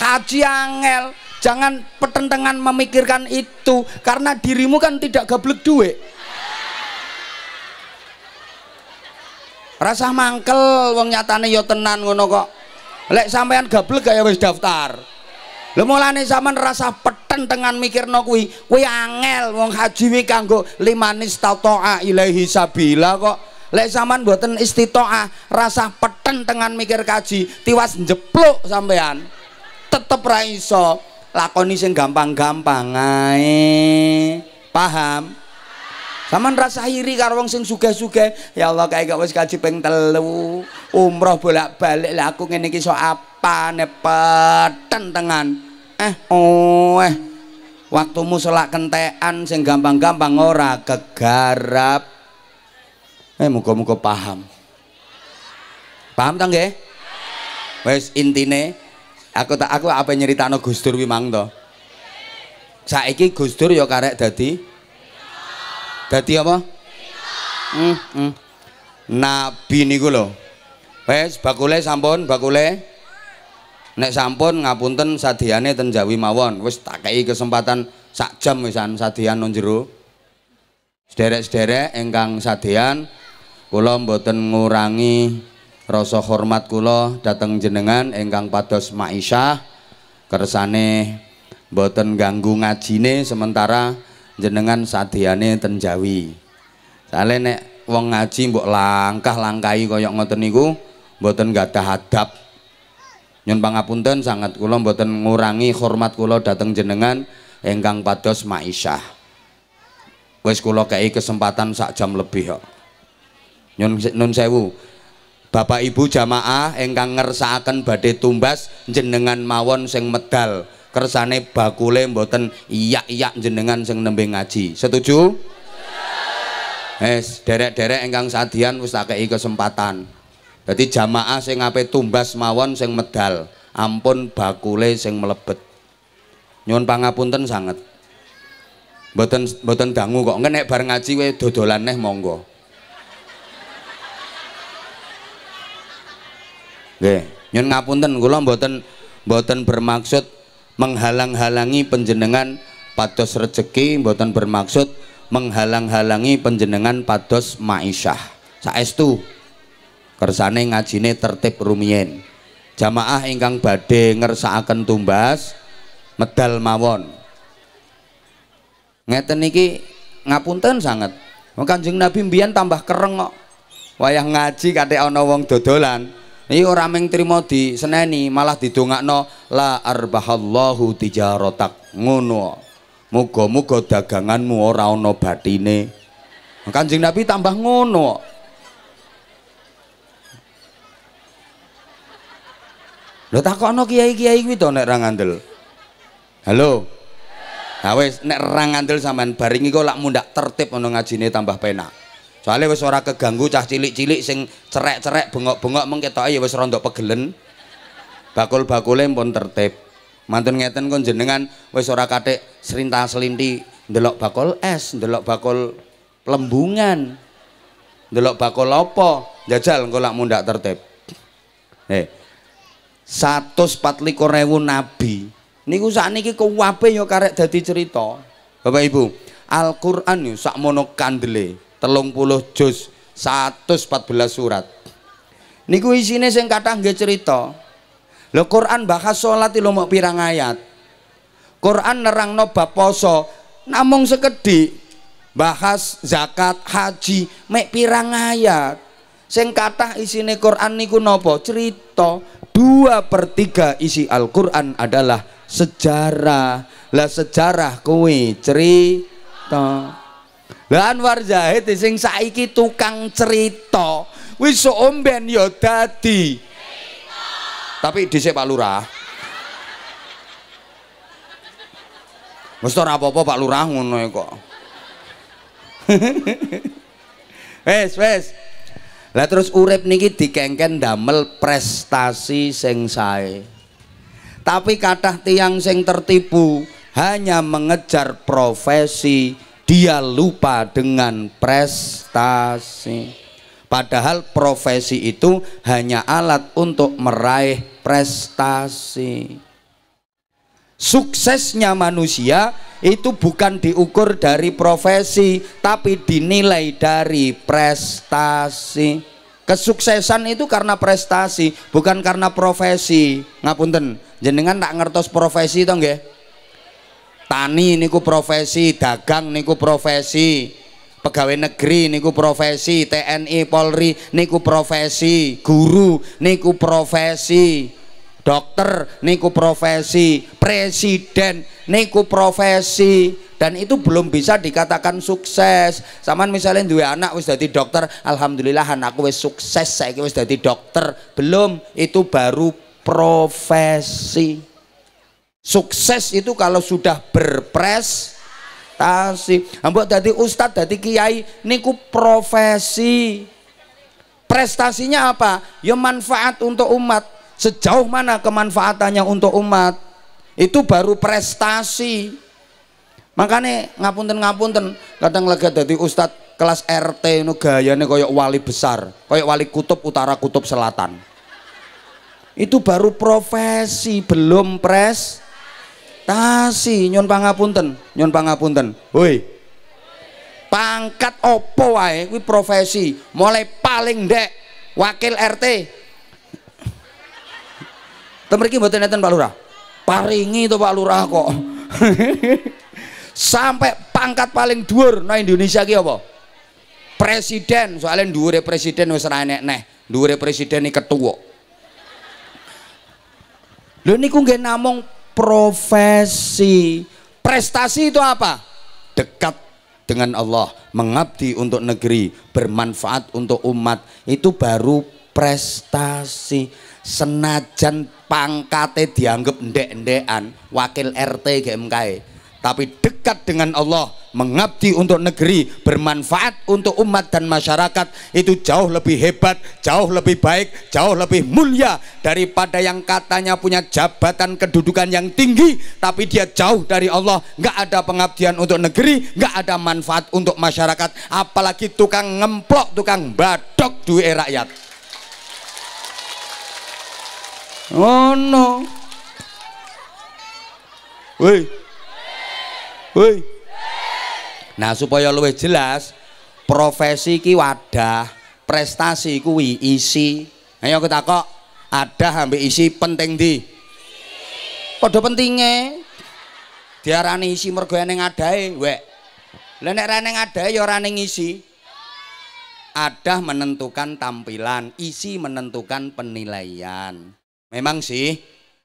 haji angel Jangan petentengan memikirkan itu karena dirimu kan tidak gablek duit. Rasa mangkel wong nyatane ya tenan ngono kok. Lek sampean gablek kaya wis daftar. Lho mulane sampean rasa petentengan mikirno kuwi, kuwi angel wong haji kanggo limanis tata'a ilaihi sabila kok. lek sampean mboten istitoah rasa peten tengan mikir kaji tiwas njepluk sampean tetep ra iso lakoni sing gampang-gampang ae. Paham? Saman rasa iri karo wong sing sugih-sugih, ya Allah kae gak wis kaji ping telu, umroh bolak-balik lah aku ngene iki iso apa nepeten tengan. Eh, oh eh. Waktumu selak kentekan sing gampang-gampang ora kegarap. Eh muga-muga paham. Paham ta nggih? Wis intine aku aku apa nyeritano Gus Dur mang to. Saiki Gustur, Dur ya karek dadi dadi apa? Hmm, hmm. Nabi niku lho. Wes bakule sampun, bakule. Nek sampun ngapunten sadiane ten Jawi mawon. Wis tak kesempatan sak jam wisan sadian nang Sederek-sederek ingkang sadian kula mboten ngurangi rasa hormat kula dateng jenengan ingkang pados maisyah kersane boten ganggu ngajine sementara jenengan sadiane tenjawi. Sale nek wong ngaji mbok langkah langkai kaya ngoten niku boten gadah hadap Nyun pangapunten sangat kula boten ngurangi hormat kula dateng jenengan ingkang pados maisyah. Wis kula kei kesempatan sak jam lebih kok. Nyun nun sewu. Bapak Ibu jamaah enggak ngersakaken badhe tumbas jenengan mawon sing medal kersane bakule mboten iyak-iyak jenengan sing nembe ngaji. Setuju? Es, derek-derek ingkang sadian wis kei kesempatan. Dadi jamaah sing ape tumbas mawon sing medal. Ampun bakule sing melebet. Nyuwun pangapunten sanget. Mboten mboten dangu kok. Engke nek bar ngaji kowe dodolan neh monggo. Nggih, nyun ngapunten kula mboten mboten bermaksud menghalang-halangi penjenengan pados rezeki mboten bermaksud menghalang-halangi penjenengan pados maisyah. Saestu kersane ngajine tertib rumiyin. Jamaah ingkang badhe ngersakaken tumbas medal mawon. Ngeten iki ngapunten sangat Kanjeng Nabi mbiyen tambah kereng kok. Wayah ngaji kate ana wong dodolan. Iki iya, orang yang terima di seneni, malah didongakno la arbahallahu tijarotak. Ngono. mugo mugo daganganmu ora ana batine. Kanjeng Nabi tambah ngono. Lho no kiai-kiai gitu nek rangandel. Halo. awes nah, wis nek rangandel sampean baringi kok lak mundak tertib ana ngajine tambah penak. Soale wes ora keganggu cah cilik-cilik sing cerek-cerek bengok-bengok mung ayo ya rondo pegelen. Bakul-bakule pun tertib. Mantun ngeten kon jenengan wes ora kate srinta slinti ndelok bakul es, ndelok bakul lembungan. Ndelok bakul lopo, Jajal engko lak mundak tertib. Eh. 144.000 nabi. Niku sakniki kuwabe yo ya karek dadi cerita. Bapak Ibu, Al-Qur'an yo ya sakmono kandele telung puluh juz belas surat niku isine sing kata nggih cerita lo Quran bahas sholat lo mau pirang ayat Quran nerang noba poso namung sekedi bahas zakat haji mek pirang ayat sing isi isine Quran niku nopo cerita dua per tiga isi Al-Quran adalah sejarah lah sejarah kui cerita lah Anwar Zahid sing saiki tukang cerita. Wis omben ya dadi. Tapi dhisik Pak Lurah. Mesti ora apa-apa Pak Lurah ngono ya kok. (laughs) wes, wes. Lah terus urip niki dikengken damel prestasi sing sae. Tapi kathah tiang sing tertipu hanya mengejar profesi dia lupa dengan prestasi. Padahal profesi itu hanya alat untuk meraih prestasi. Suksesnya manusia itu bukan diukur dari profesi, tapi dinilai dari prestasi. Kesuksesan itu karena prestasi, bukan karena profesi. Ngapunten, jenengan tak ngertos profesi itu enggak tani niku profesi dagang niku profesi pegawai negeri niku profesi TNI Polri niku profesi guru niku profesi dokter niku profesi presiden niku profesi dan itu belum bisa dikatakan sukses saman misalnya dua anak wis jadi dokter alhamdulillah anakku wis sukses saya wis jadi dokter belum itu baru profesi Sukses itu kalau sudah berprestasi. ambo dadi ustad dadi kiai niku profesi. Prestasinya apa? Ya manfaat untuk umat. Sejauh mana kemanfaatannya untuk umat? Itu baru prestasi. Makanya ngapunten ngapunten kadang lega dadi Ustad kelas RT nu nih koyok wali besar, koyok wali kutub utara kutub selatan. Itu baru profesi, belum prestasi Tasi nyon pangapunten, nyon pangapunten. Woi. Pangkat opo wae kuwi profesi, mulai paling dek wakil RT. Temriki mboten nonton Pak Lurah. Paringi to Pak Lurah kok. (laughs) Sampai pangkat paling dhuwur nang Indonesia ki apa? Presiden, soalnya dhuwure presiden wis ra enek-neh. Dhuwure presiden iki ketua. Lho niku nggih namung profesi. Prestasi itu apa? Dekat dengan Allah, mengabdi untuk negeri, bermanfaat untuk umat. Itu baru prestasi. Senajan pangkate dianggap ndek-ndekan, wakil RT GMKE tapi dekat dengan Allah mengabdi untuk negeri bermanfaat untuk umat dan masyarakat itu jauh lebih hebat jauh lebih baik jauh lebih mulia daripada yang katanya punya jabatan kedudukan yang tinggi tapi dia jauh dari Allah nggak ada pengabdian untuk negeri nggak ada manfaat untuk masyarakat apalagi tukang ngemplok tukang badok duit rakyat oh no Wih, Woi. Nah, supaya lebih jelas, profesi ki wadah, prestasi kuwi isi. Ayo kita kok ada hampir isi penting di. Kode pentingnya, Diarani isi mergo yang ada wek. Lah reneng ada ngadahe ya orang isi. Ada menentukan tampilan, isi menentukan penilaian. Memang sih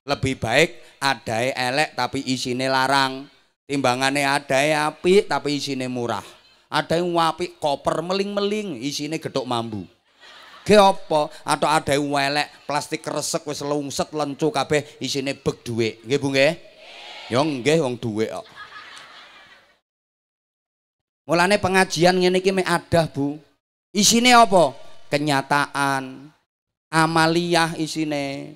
lebih baik ada elek tapi isine larang. Timbangannya ada ya api tapi isinya murah. Ada yang wapi koper meling-meling isinya gedok mambu. ke apa? Atau ada yang welek plastik resek wis lungset lencu kabeh isinya beg duwe Nggih Bu nggih? Ya nggih wong duwe kok. Mulane pengajian ngene iki mek adah, Bu. Isine apa? Kenyataan. Amaliyah isine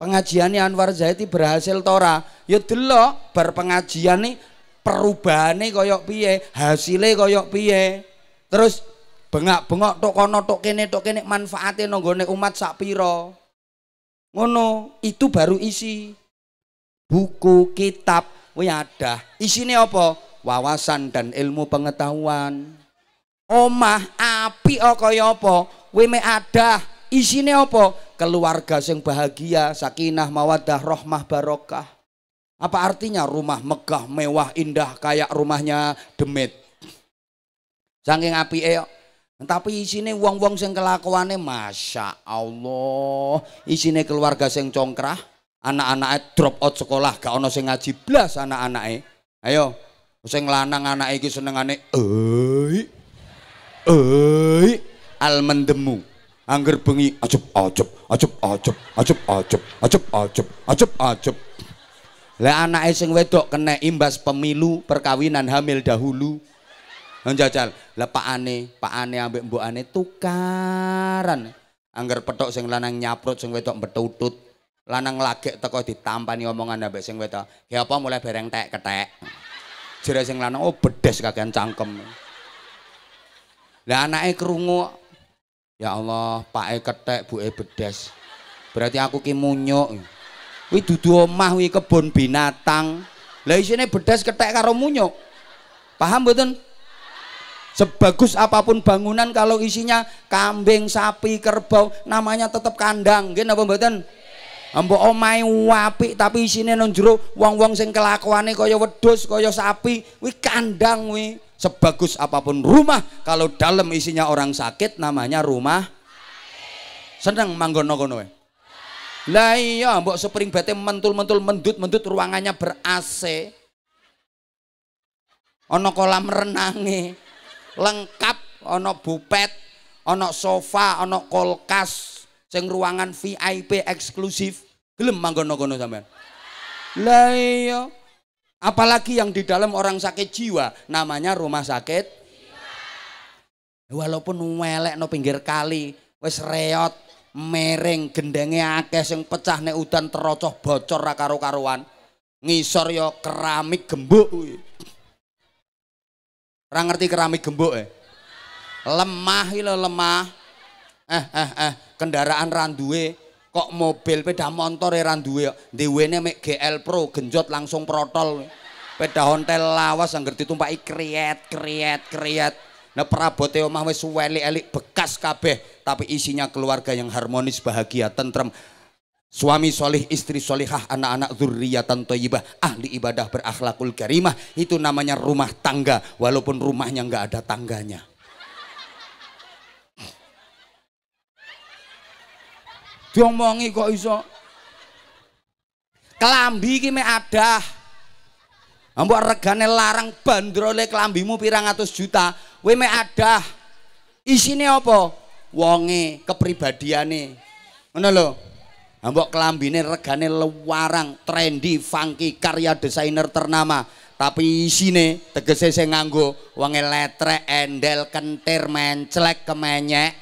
pengajiannya Anwar Zaiti berhasil tora ya dulu berpengajian pengajian nih perubahane koyok piye hasilnya koyok piye terus bengak bengak tok kono tok kene tok kene manfaatnya nonggone umat sak ngono itu baru isi buku kitab wadah isinya apa wawasan dan ilmu pengetahuan omah api oh, kaya apa kowe me adah Isine apa? Keluarga sing bahagia, sakinah, mawadah, rohmah, barokah. Apa artinya rumah megah, mewah, indah kayak rumahnya Demit? Saking ngapi kok. Tapi isine wong-wong sing kelakuane Masya Allah. Isine keluarga sing congkrah, anak-anaknya drop out sekolah, gak ono sing ngaji blas anak-anaknya. Ayo, sing lanang anak iki senengane Eh, eh, al mendemu. Angger bengi ajep ajep ajep ajep ajep ajep ajep ajep ajep ajep. le anak sing wedok kena imbas pemilu perkawinan hamil dahulu. pak lah pak ane ambek ane tukaran. Angger petok sing lanang nyaprut sing wedok bertutut. Lanang lagek teko ditampani omongan ambek sing wedok. Ya apa mulai bereng tek ketek. Jere sing lanang oh bedes kagian cangkem. Lah anake krungu Ya Allah, Pak E ketek, Bu E bedes. Berarti aku ki munyuk. Wih dudu omah wih kebun binatang. Lah isine bedes ketek karo munyuk. Paham mboten? Sebagus apapun bangunan kalau isinya kambing, sapi, kerbau, namanya tetap kandang. Nggih napa mboten? Ambo omahe wapi, tapi isine nang jero wong-wong sing kelakuane kaya wedhus, kaya sapi, wih kandang wih. Sebagus apapun rumah, kalau dalam isinya orang sakit namanya rumah. Seneng manggon kono ya? Lah iya, mbok spring bete mentul-mentul mendut-mendut ruangannya ber AC. Ono kolam renangi. Lengkap ono bupet, ono sofa, ono kolkas, sing ruangan VIP eksklusif. Gelem manggono kono sampean. Lah iya, Apalagi yang di dalam orang sakit jiwa, namanya rumah sakit. Walaupun melek no pinggir kali, wes reot, mereng, gendenge akeh sing pecah nek udan terocoh bocor ra karo-karuan. Ngisor yo ya keramik gembuk kuwi. ngerti keramik gembuk eh. Lemah iki lemah. Eh eh eh kendaraan randue. Kok mobil peda motor ya randu ya kok. Duwene mek GL Pro genjot langsung protol. Peda hotel lawas yang ngerti tumpai kriet kriet kriet. Nah perabote omah wis weli elik bekas kabeh, tapi isinya keluarga yang harmonis, bahagia, tentrem. Suami solih, istri solihah, anak-anak zurriyatan toyibah, ahli ibadah berakhlakul karimah. Itu namanya rumah tangga, walaupun rumahnya nggak ada tangganya. diomongi kok iso kelambi iki me ada ambo regane larang bandrole kelambimu pirang atus juta kowe me ada isine apa wonge kepribadiane ngono lho kelambi kelambine regane lewarang trendy funky karya desainer ternama tapi isine tegese sing nganggo wonge letrek endel kentir menclek kemenyek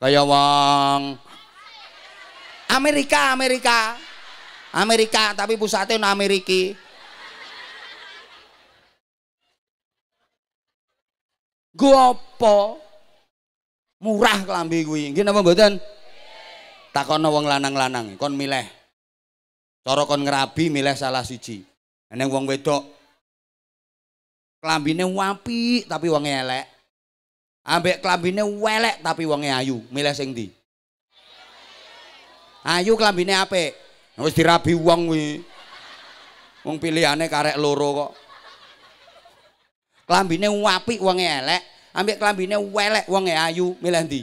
kaya wong Amerika, Amerika. Amerika tapi pusatnya nang Ameriki. Gopo murah kelambi gue. Nggih napa mboten? Takono wong lanang-lanang, kon milih. Cara kon ngerabi milih salah siji. Neng wong wedok Kelambine wapi tapi wonge elek. Ambek kelambine welek tapi wonge ayu, milih sing ndi? Ayu klambine apik. Wis dirabi wong kuwi. Wong pilihane karek loro kok. Klambine apik wong elek, ambek klambine elek wong e ayu milih ndi?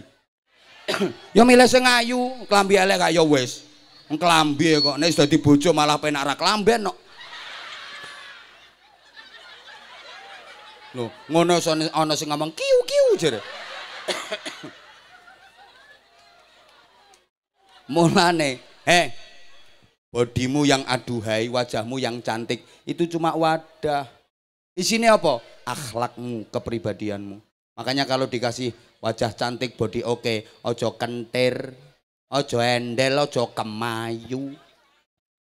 (clears throat) ya milih sing ayu, klambi elek kaya wis. Wong klambi e kok nek dadi bojo malah penak ra klamben kok. No. Loh, ngono ana sing ngomong kiu kiu jare. (clears throat) Mulane, eh, bodimu yang aduhai, wajahmu yang cantik, itu cuma wadah. Di sini apa? Akhlakmu, kepribadianmu. Makanya kalau dikasih wajah cantik, body oke, okay, ojo kentir, ojo endel, ojo kemayu.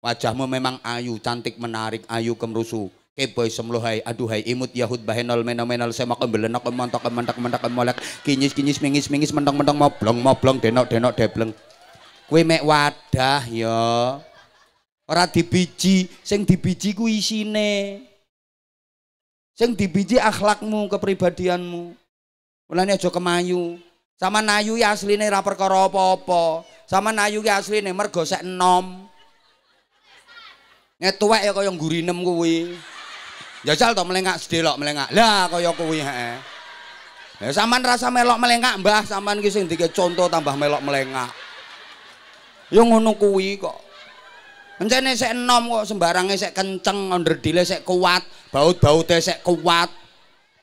Wajahmu memang ayu, cantik, menarik, ayu kemrusu. boy semlohai, aduhai, imut, yahud, bahenol, menomenol, semak, belenok, mentok, mentok, mentok, molek, kinyis, kinyis, mingis, mingis, mentong, mentong, moblong, moblong, denok, denok, debleng. Kue mek wadah ya. Ora dibiji, sing dibiji ku isine. Sing dibiji akhlakmu, kepribadianmu. Mulane aja kemayu. Sama nayu ya asline ra perkara apa-apa. Sama nayu ya asline mergo sek enom. Ngetuwek ya kaya gurinem kuwi. Jajal ya to melengak sedelok melengak. Lah kaya kuwi heeh. Ya saman rasa melok melengak Mbah, saman ki sing contoh tambah melok melengak. Ya ngono kuwi kok. Encene sik enom kok sembarange sik kenceng, underdile sik kuat, baut-baute sik kuat.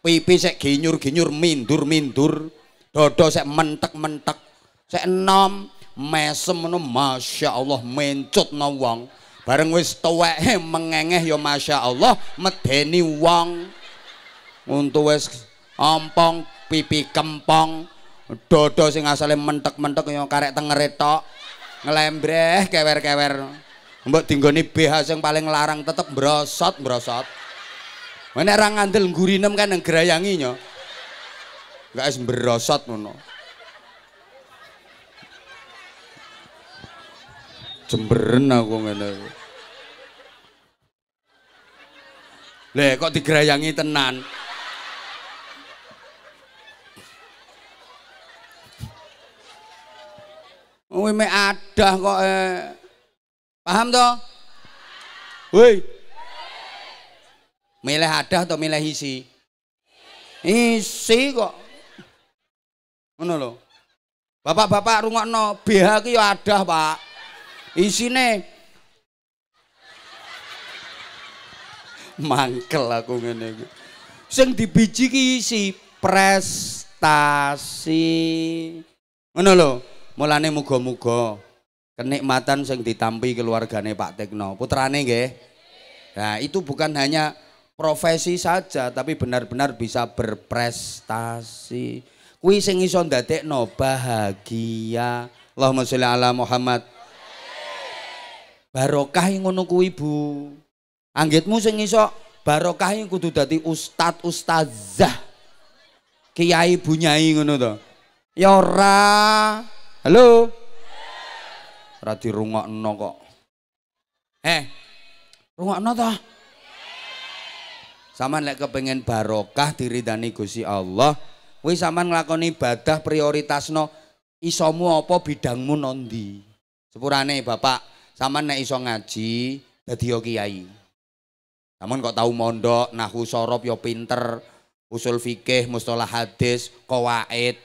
Pipi sik ginyur-ginyur mindur-mindur, Dodo sik mentek-mentek. Sik enom mesem ngono masyaallah mencutno wong. Bareng wis tuweke (laughs) mengengeh ya masyaallah medeni wong. Untu wis ompong pipi kempong, Dodo sing asale mentek-mentek ya karek tengere tok. ngelembreh kewer-kewer mbok tinggoni BH yang paling larang tetep brosot-brosot Mana orang ngandel gurinem kan yang gerayanginya Gak es berosot mono. Jemberen aku ngene. Leh kok digerayangi tenan. Wih me ada kok eh. Paham toh? Woi. Milih ada atau milih isi? Isi kok. Ngono lho. Bapak-bapak rungokno, BH ki ada ya adah, Pak. Isine mangkel aku ngene iki. Sing dibiji ki isi prestasi. Ngono lho. Mulane mugo mugo kenikmatan sing ditampi keluargane Pak Tekno, putrane nggih. Nah, itu bukan hanya profesi saja tapi benar-benar bisa berprestasi. Kuwi sing iso ndadekno bahagia. Allahumma sholli ala Muhammad. Barokah ngono kuwi, Bu. Anggitmu sing iso barokah kudu dadi ustad ustazah. Kiai bunyai ngono to. Ya ora Halo? Radi rungok kok. Eh, rungok no toh? Sama lek kepengen barokah diri dan negosi Allah. Wih sama ngelakon ibadah prioritas no. Isomu apa bidangmu nondi. Sepurane bapak. Sama nek iso ngaji. Dadi kiai. Namun kok tahu mondok, nahu sorop, yo pinter, usul fikih, mustalah hadis, kowaid,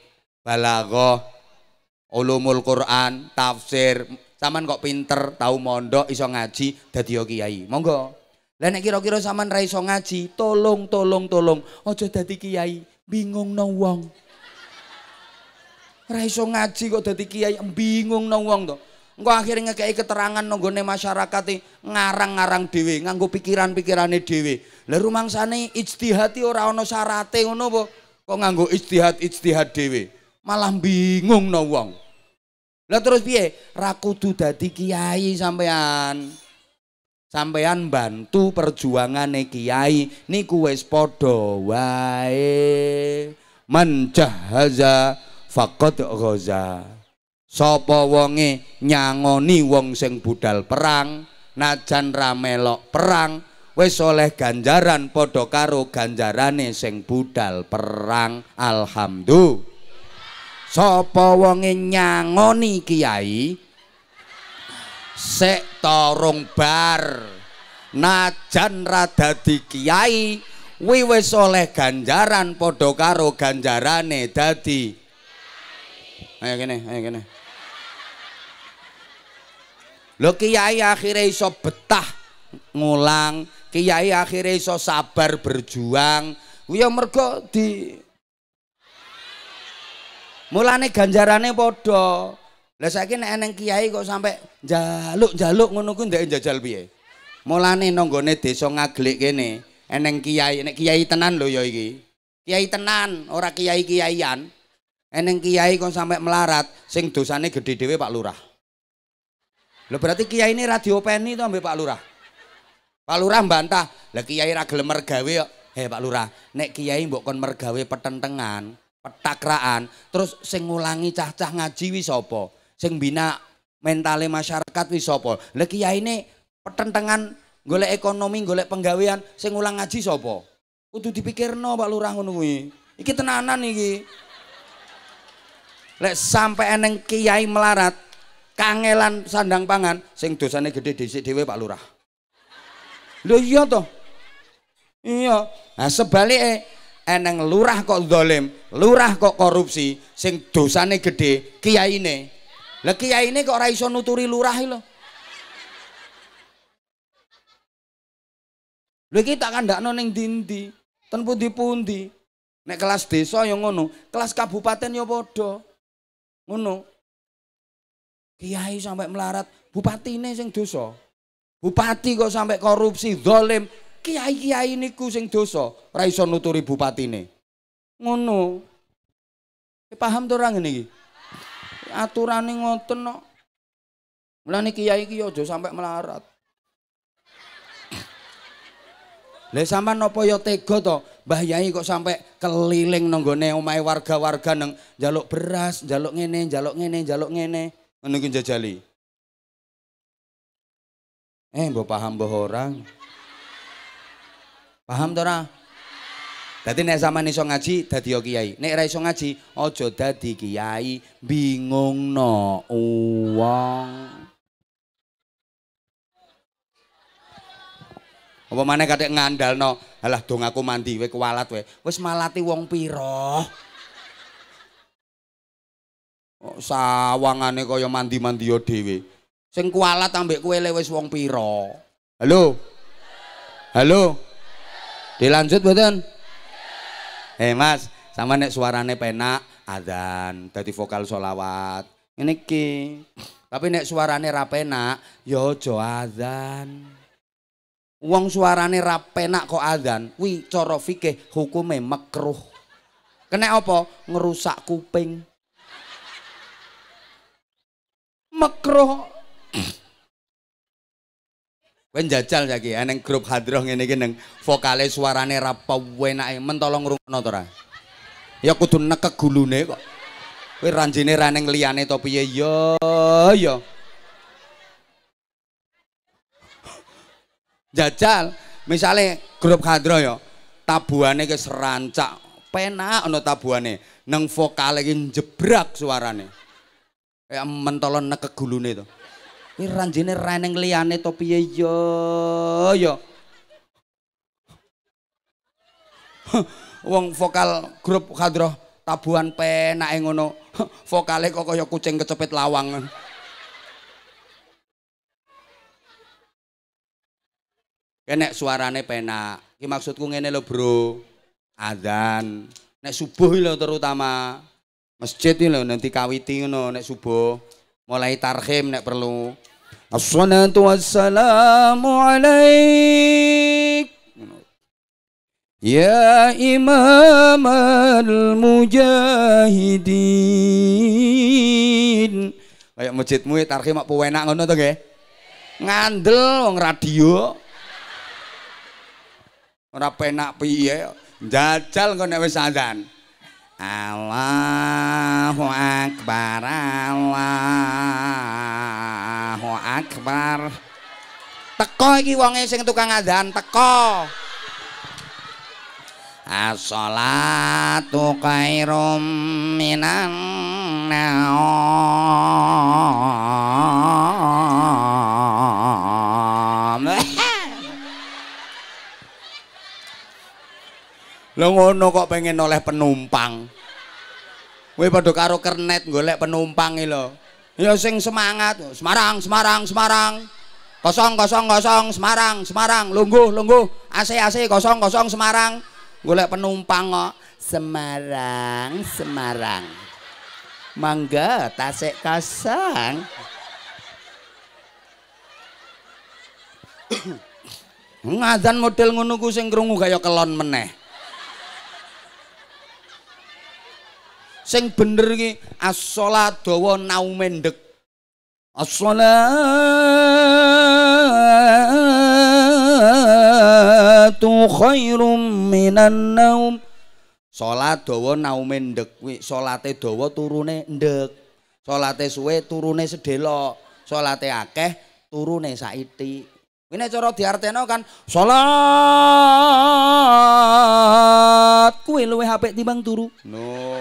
balagoh, ulumul Quran, tafsir, saman kok pinter, tahu mondok, iso ngaji, dadi kiai. Monggo. Lah nek kira-kira saman ra iso ngaji, tolong tolong tolong aja dadi kiai, bingung no wong. Ra iso ngaji kok dadi kiai, bingung no wong to. Engko akhirnya ngekei keterangan nonggone masyarakat e, ngarang-ngarang dhewe, nganggo pikiran-pikirane dhewe. Lah rumangsane ijtihati ora ana syarate ngono apa? Kok nganggo ijtihad-ijtihad dhewe? malah bingung no wong lah terus piye rakudu dadi kiai sampean sampean bantu perjuangan kiai niku wis padha wae menjahaza faqad ghoza sapa wonge nyangoni wong sing budal perang najan ramelok perang wis oleh ganjaran padha karo ganjarane sing budal perang alhamdulillah sapa wonge nyangoni kiai sek torong bar najan rada di kiai wiwis oleh ganjaran padha karo ganjarane dadi ayo kene ayo kene lho kiai akhire iso betah ngulang kiai akhire iso sabar berjuang ya mergo di Mulane ganjarane padha. Lah saiki nek eneng kiai kok sampe jaluk-jaluk ngono ku ndek njajal piye? Mulane nanggone desa ngaglik kene, eneng kiai, nek kiai tenan lho ya iki. Kiai tenan, ora kiai-kiaian. Eneng kiai kok sampe melarat, sing dosane gede dhewe Pak Lurah. Lho berarti kiai ini radio peni to Pak Lurah. Pak Lurah bantah, lah kiai ra gelem mergawe kok. Hei Pak Lurah, nek kiai mbok kon mergawe petentengan, petakraan terus sing ngulangi cah-cah ngaji wis sapa sing bina mentale masyarakat wis sapa lha pertentangan petentengan golek ekonomi golek penggawean sing ngulang ngaji sapa kudu dipikirno Pak Lurah ngono kuwi iki tenanan iki lek sampe eneng kiai melarat kangelan sandang pangan sing dosane gede dhisik dhewe Pak Lurah lho iya toh iya nah sebaliknya eneng lurah kok dolim, lurah kok korupsi, sing dosane gede, kiyaine. Lah kiyaine kok ora iso nuturi lurah lho. Lho iki tak kandakno ning ndi-ndi, ten pundi-pundi. Nek kelas desa ya ngono, kelas kabupaten ya padha. Ngono. Kiai sampai melarat, bupatine sing dosa. Bupati kok sampai korupsi, dolim, kiai-kiai ini kucing dosa raison iso bupati bupatine. Ngono. Ya, paham to ora ngene iki? Aturane ngoten kok. Mulane kiai iki aja sampe melarat. Lah sampean napa ya tega to? Mbah Yai kok sampai keliling nenggone omahe warga-warga neng njaluk beras, njaluk ngene, njaluk ngene, njaluk ngene. Ngono iki jajali. Eh, mbok paham mbah orang. Paham to ora? Dadi nek sampean iso ngaji dadi yo kiai. Nek ora iso ngaji aja dadi kiai bingungno wong. Apa maneh katik ngandalno, alah dong aku mandi we kualat we. Wis malati wong pira? Oh, sawangane kaya mandi-mandi yo dhewe. Sing kualat ambek kowe le wis wong pira? Halo? Halo? Dilanjut mboten? Hei eh, Mas, sama nek suarane penak adzan, tadi vokal solawat. Ini ki. Tapi nek suarane rapenak yo ya co aja adzan. suarane rapenak kok adzan, kuwi cara fikih hukume makruh. Kena apa? Ngerusak kuping. Makruh Kowe jajal saiki eh, neng grup hadroh ini iki neng vokale suarane rapa pewenake men mentolong rungokno to ra. Ya kudu nekek gulune kok. Kowe ranjine raneng liane liyane ya yo ya. yo. Jajal misale grup hadroh yo ya, tabuane ke serancak penak ono tabuane neng vokale iki jebrak suarane. Kayak mentolong nekek gulune tuh. Iki ranjine reneng liyane to piye ya ya. Wong vokal grup kadroh tabuhan penake ngono. Vokale kok kaya kucing kecepit lawang. Kene suarane penak. Iki maksudku ngene lho, Bro. Adzan. Nek subuh lho terutama. Masjid lho nanti kawiti ngono nek subuh mulai tarhim nek perlu Assalatu wassalamu alaik Ya Imam al-Mujahidin Kayak masjidmu ya tarhim apa enak ngono tuh nggih Ngandel wong radio Ora penak piye jajal kok nek wis azan Allahu Akbar Allahu Akbar Teko iki wonge sing tukang adzan teko As-salatu khairum minan Lo ngono kok pengen oleh penumpang. Kowe pada karo kernet golek penumpang iki Ya sing semangat, Semarang, Semarang, Semarang. Kosong kosong kosong Semarang, Semarang, lungguh lungguh, AC AC kosong kosong Semarang. Golek penumpang kok Semarang, Semarang. Mangga tasik kosong. (coughs) Ngadzan model ngono ku sing krungu kaya kelon meneh. sing bener iki as-shalatu naumendek as salatu khairum minan naum salat dawa naumendek kuwi salate dawa turune ndek salate suwe turune sedelo. salate akeh turune saiti kuwi nek cara diarteno kan salat kuwi luwih apik timbang turu no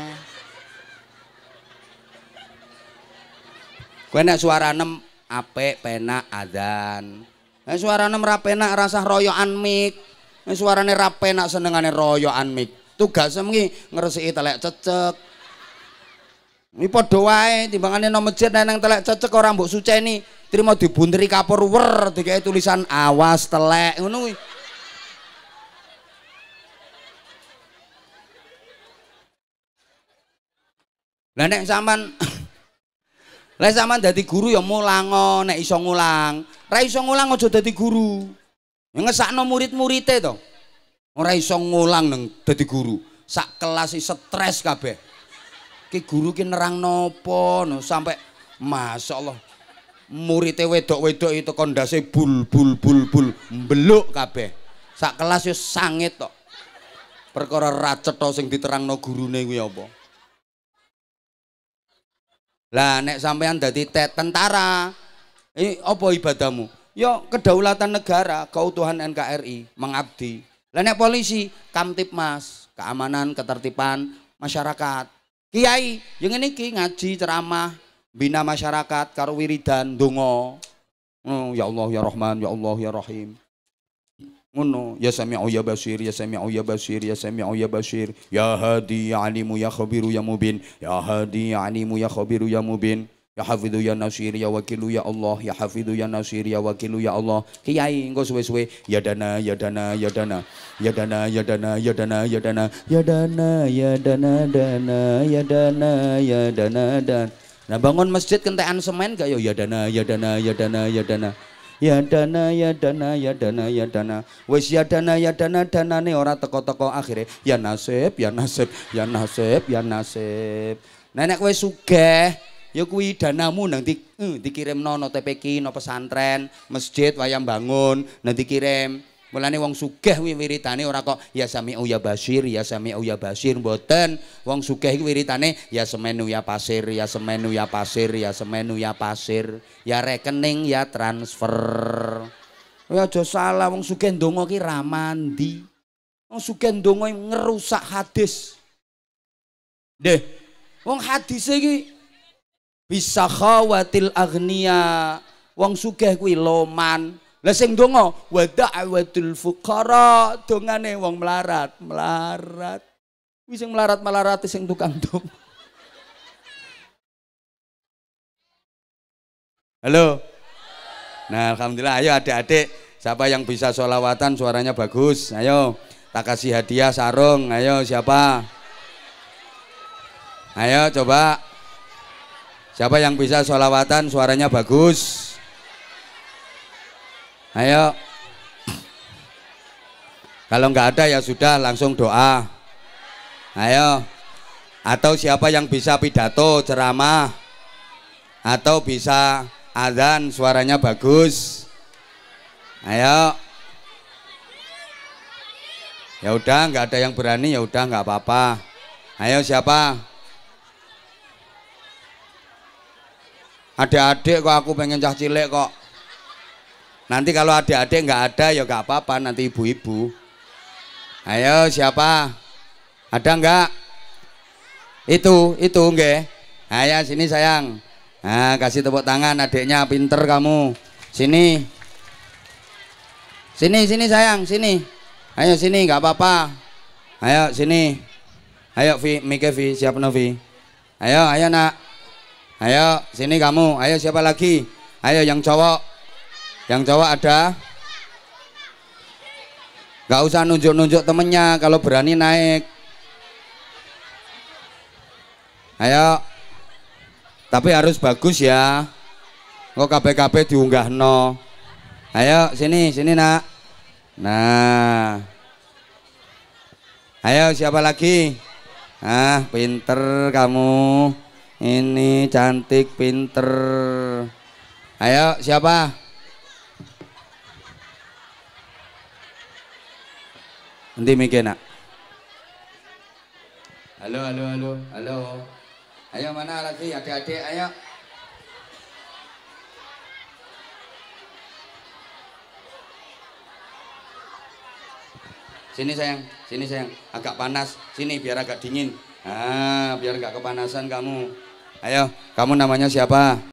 Kue nek enam ape? penak, adan. Nek enam rapi nak rasa royoan mik. Nek suarane ra penak senengane royoan mik. Tugas ngerusi ngresiki telek cecek. Ini padha wae timbangane nang masjid nang telek cecek orang mbok suceni, di dibunteri kapur wer dikeki tulisan awas telek ngono kuwi. Lah nek sampean Lah sampean dadi guru ya mulang nek iso ngulang. Ora iso ngulang aja dadi guru. Ngesakno murid-murite to. Ora iso ngulang nang dadi guru. Sak kelas stres kabeh. Ki guru ki nerang nopo sampe sampai masyaallah. Murite wedok-wedok itu kondase bul bul bul bul mbeluk kabeh. Sak kelas yo sangit to. Perkara ra cetha sing diterangno gurune kuwi apa? Ya, Lah nek sampean dadi tentara, ini apa ibadahmu? Yo ya, kedaulatan negara, keutuhan NKRI, mengabdi. Lah nek polisi, Kamtipmas, keamanan, ketertiban masyarakat. Kiai, yang ini ki ngaji ceramah, bina masyarakat karo wiridan Oh, ya Allah ya Rahman, ya Allah ya Rahim ngono ya sami'u ya basir ya sami'u ya basir ya sami'u ya basir ya hadi ya alimu ya khabiru ya mubin ya hadi ya alimu ya khabiru ya mubin Ya hafidhu ya nasir ya wakilu ya Allah Ya hafidhu ya nasir ya wakilu ya Allah Kiai engkau suwe-suwe Ya dana ya dana ya dana Ya dana ya dana ya dana ya dana Ya dana ya dana dana Ya dana ya dana dana Nah bangun masjid kentekan semen gak yo ya dana ya dana ya dana ya dana, ya dana. ya dana ya dana ya dana ya dana wis ya dana ya dana danane ora teko-teko akhire ya nasib ya nasib ya nasib ya nasib nenek kowe sugih ya kuwi danamu nang di, uh, dikirim nono TPK no pesantren masjid wayang bangun Nang dikirim. Mulane wong sugih kuwi wiritane ora kok ya sami ya basir, ya sami ya basir mboten. Wong sugih kuwi wiritane ya semenu ya pasir, ya semenu ya pasir, ya semenu ya pasir, ya rekening ya transfer. Ya aja salah wong sugih ndonga ki ra mandi. Wong sugih ndonga ngerusak hadis. Deh, wong hadis iki bisa khawatil agnia. Wong sugih kuwi loman, lah sing donga wa da'watul fuqara dongane wong melarat, melarat. Wis sing melarat-melarat sing tukang dong. Halo. Nah, alhamdulillah ayo adik-adik siapa yang bisa solawatan suaranya bagus. Ayo tak kasih hadiah sarung. Ayo siapa? Ayo coba. Siapa yang bisa solawatan suaranya bagus? Ayo. Kalau nggak ada ya sudah langsung doa. Ayo. Atau siapa yang bisa pidato, ceramah atau bisa azan suaranya bagus. Ayo. Ya udah nggak ada yang berani ya udah nggak apa-apa. Ayo siapa? Adik-adik kok aku pengen cah cilik kok. Nanti kalau adik-adik nggak ada ya nggak apa-apa nanti ibu-ibu. Ayo siapa? Ada nggak? Itu, itu nggih. Ayo sini sayang. Nah, kasih tepuk tangan adiknya pinter kamu. Sini. Sini, sini sayang, sini. Ayo sini nggak apa-apa. Ayo sini. Ayo Vi, Mike Vi, siapa Novi? Ayo, ayo nak. Ayo, sini kamu. Ayo siapa lagi? Ayo yang cowok. Yang Jawa ada? Gak usah nunjuk-nunjuk temennya kalau berani naik. Ayo. Tapi harus bagus ya. Kok KPKP diunggah no. Ayo sini, sini nak. Nah. Ayo siapa lagi? Ah, pinter kamu. Ini cantik pinter. Ayo siapa? Nanti mikirnya. Halo, halo, halo, halo. Ayo mana lagi adik-adik, ayo. Sini sayang, sini sayang. Agak panas, sini biar agak dingin. Ah, biar nggak kepanasan kamu. Ayo, kamu namanya siapa?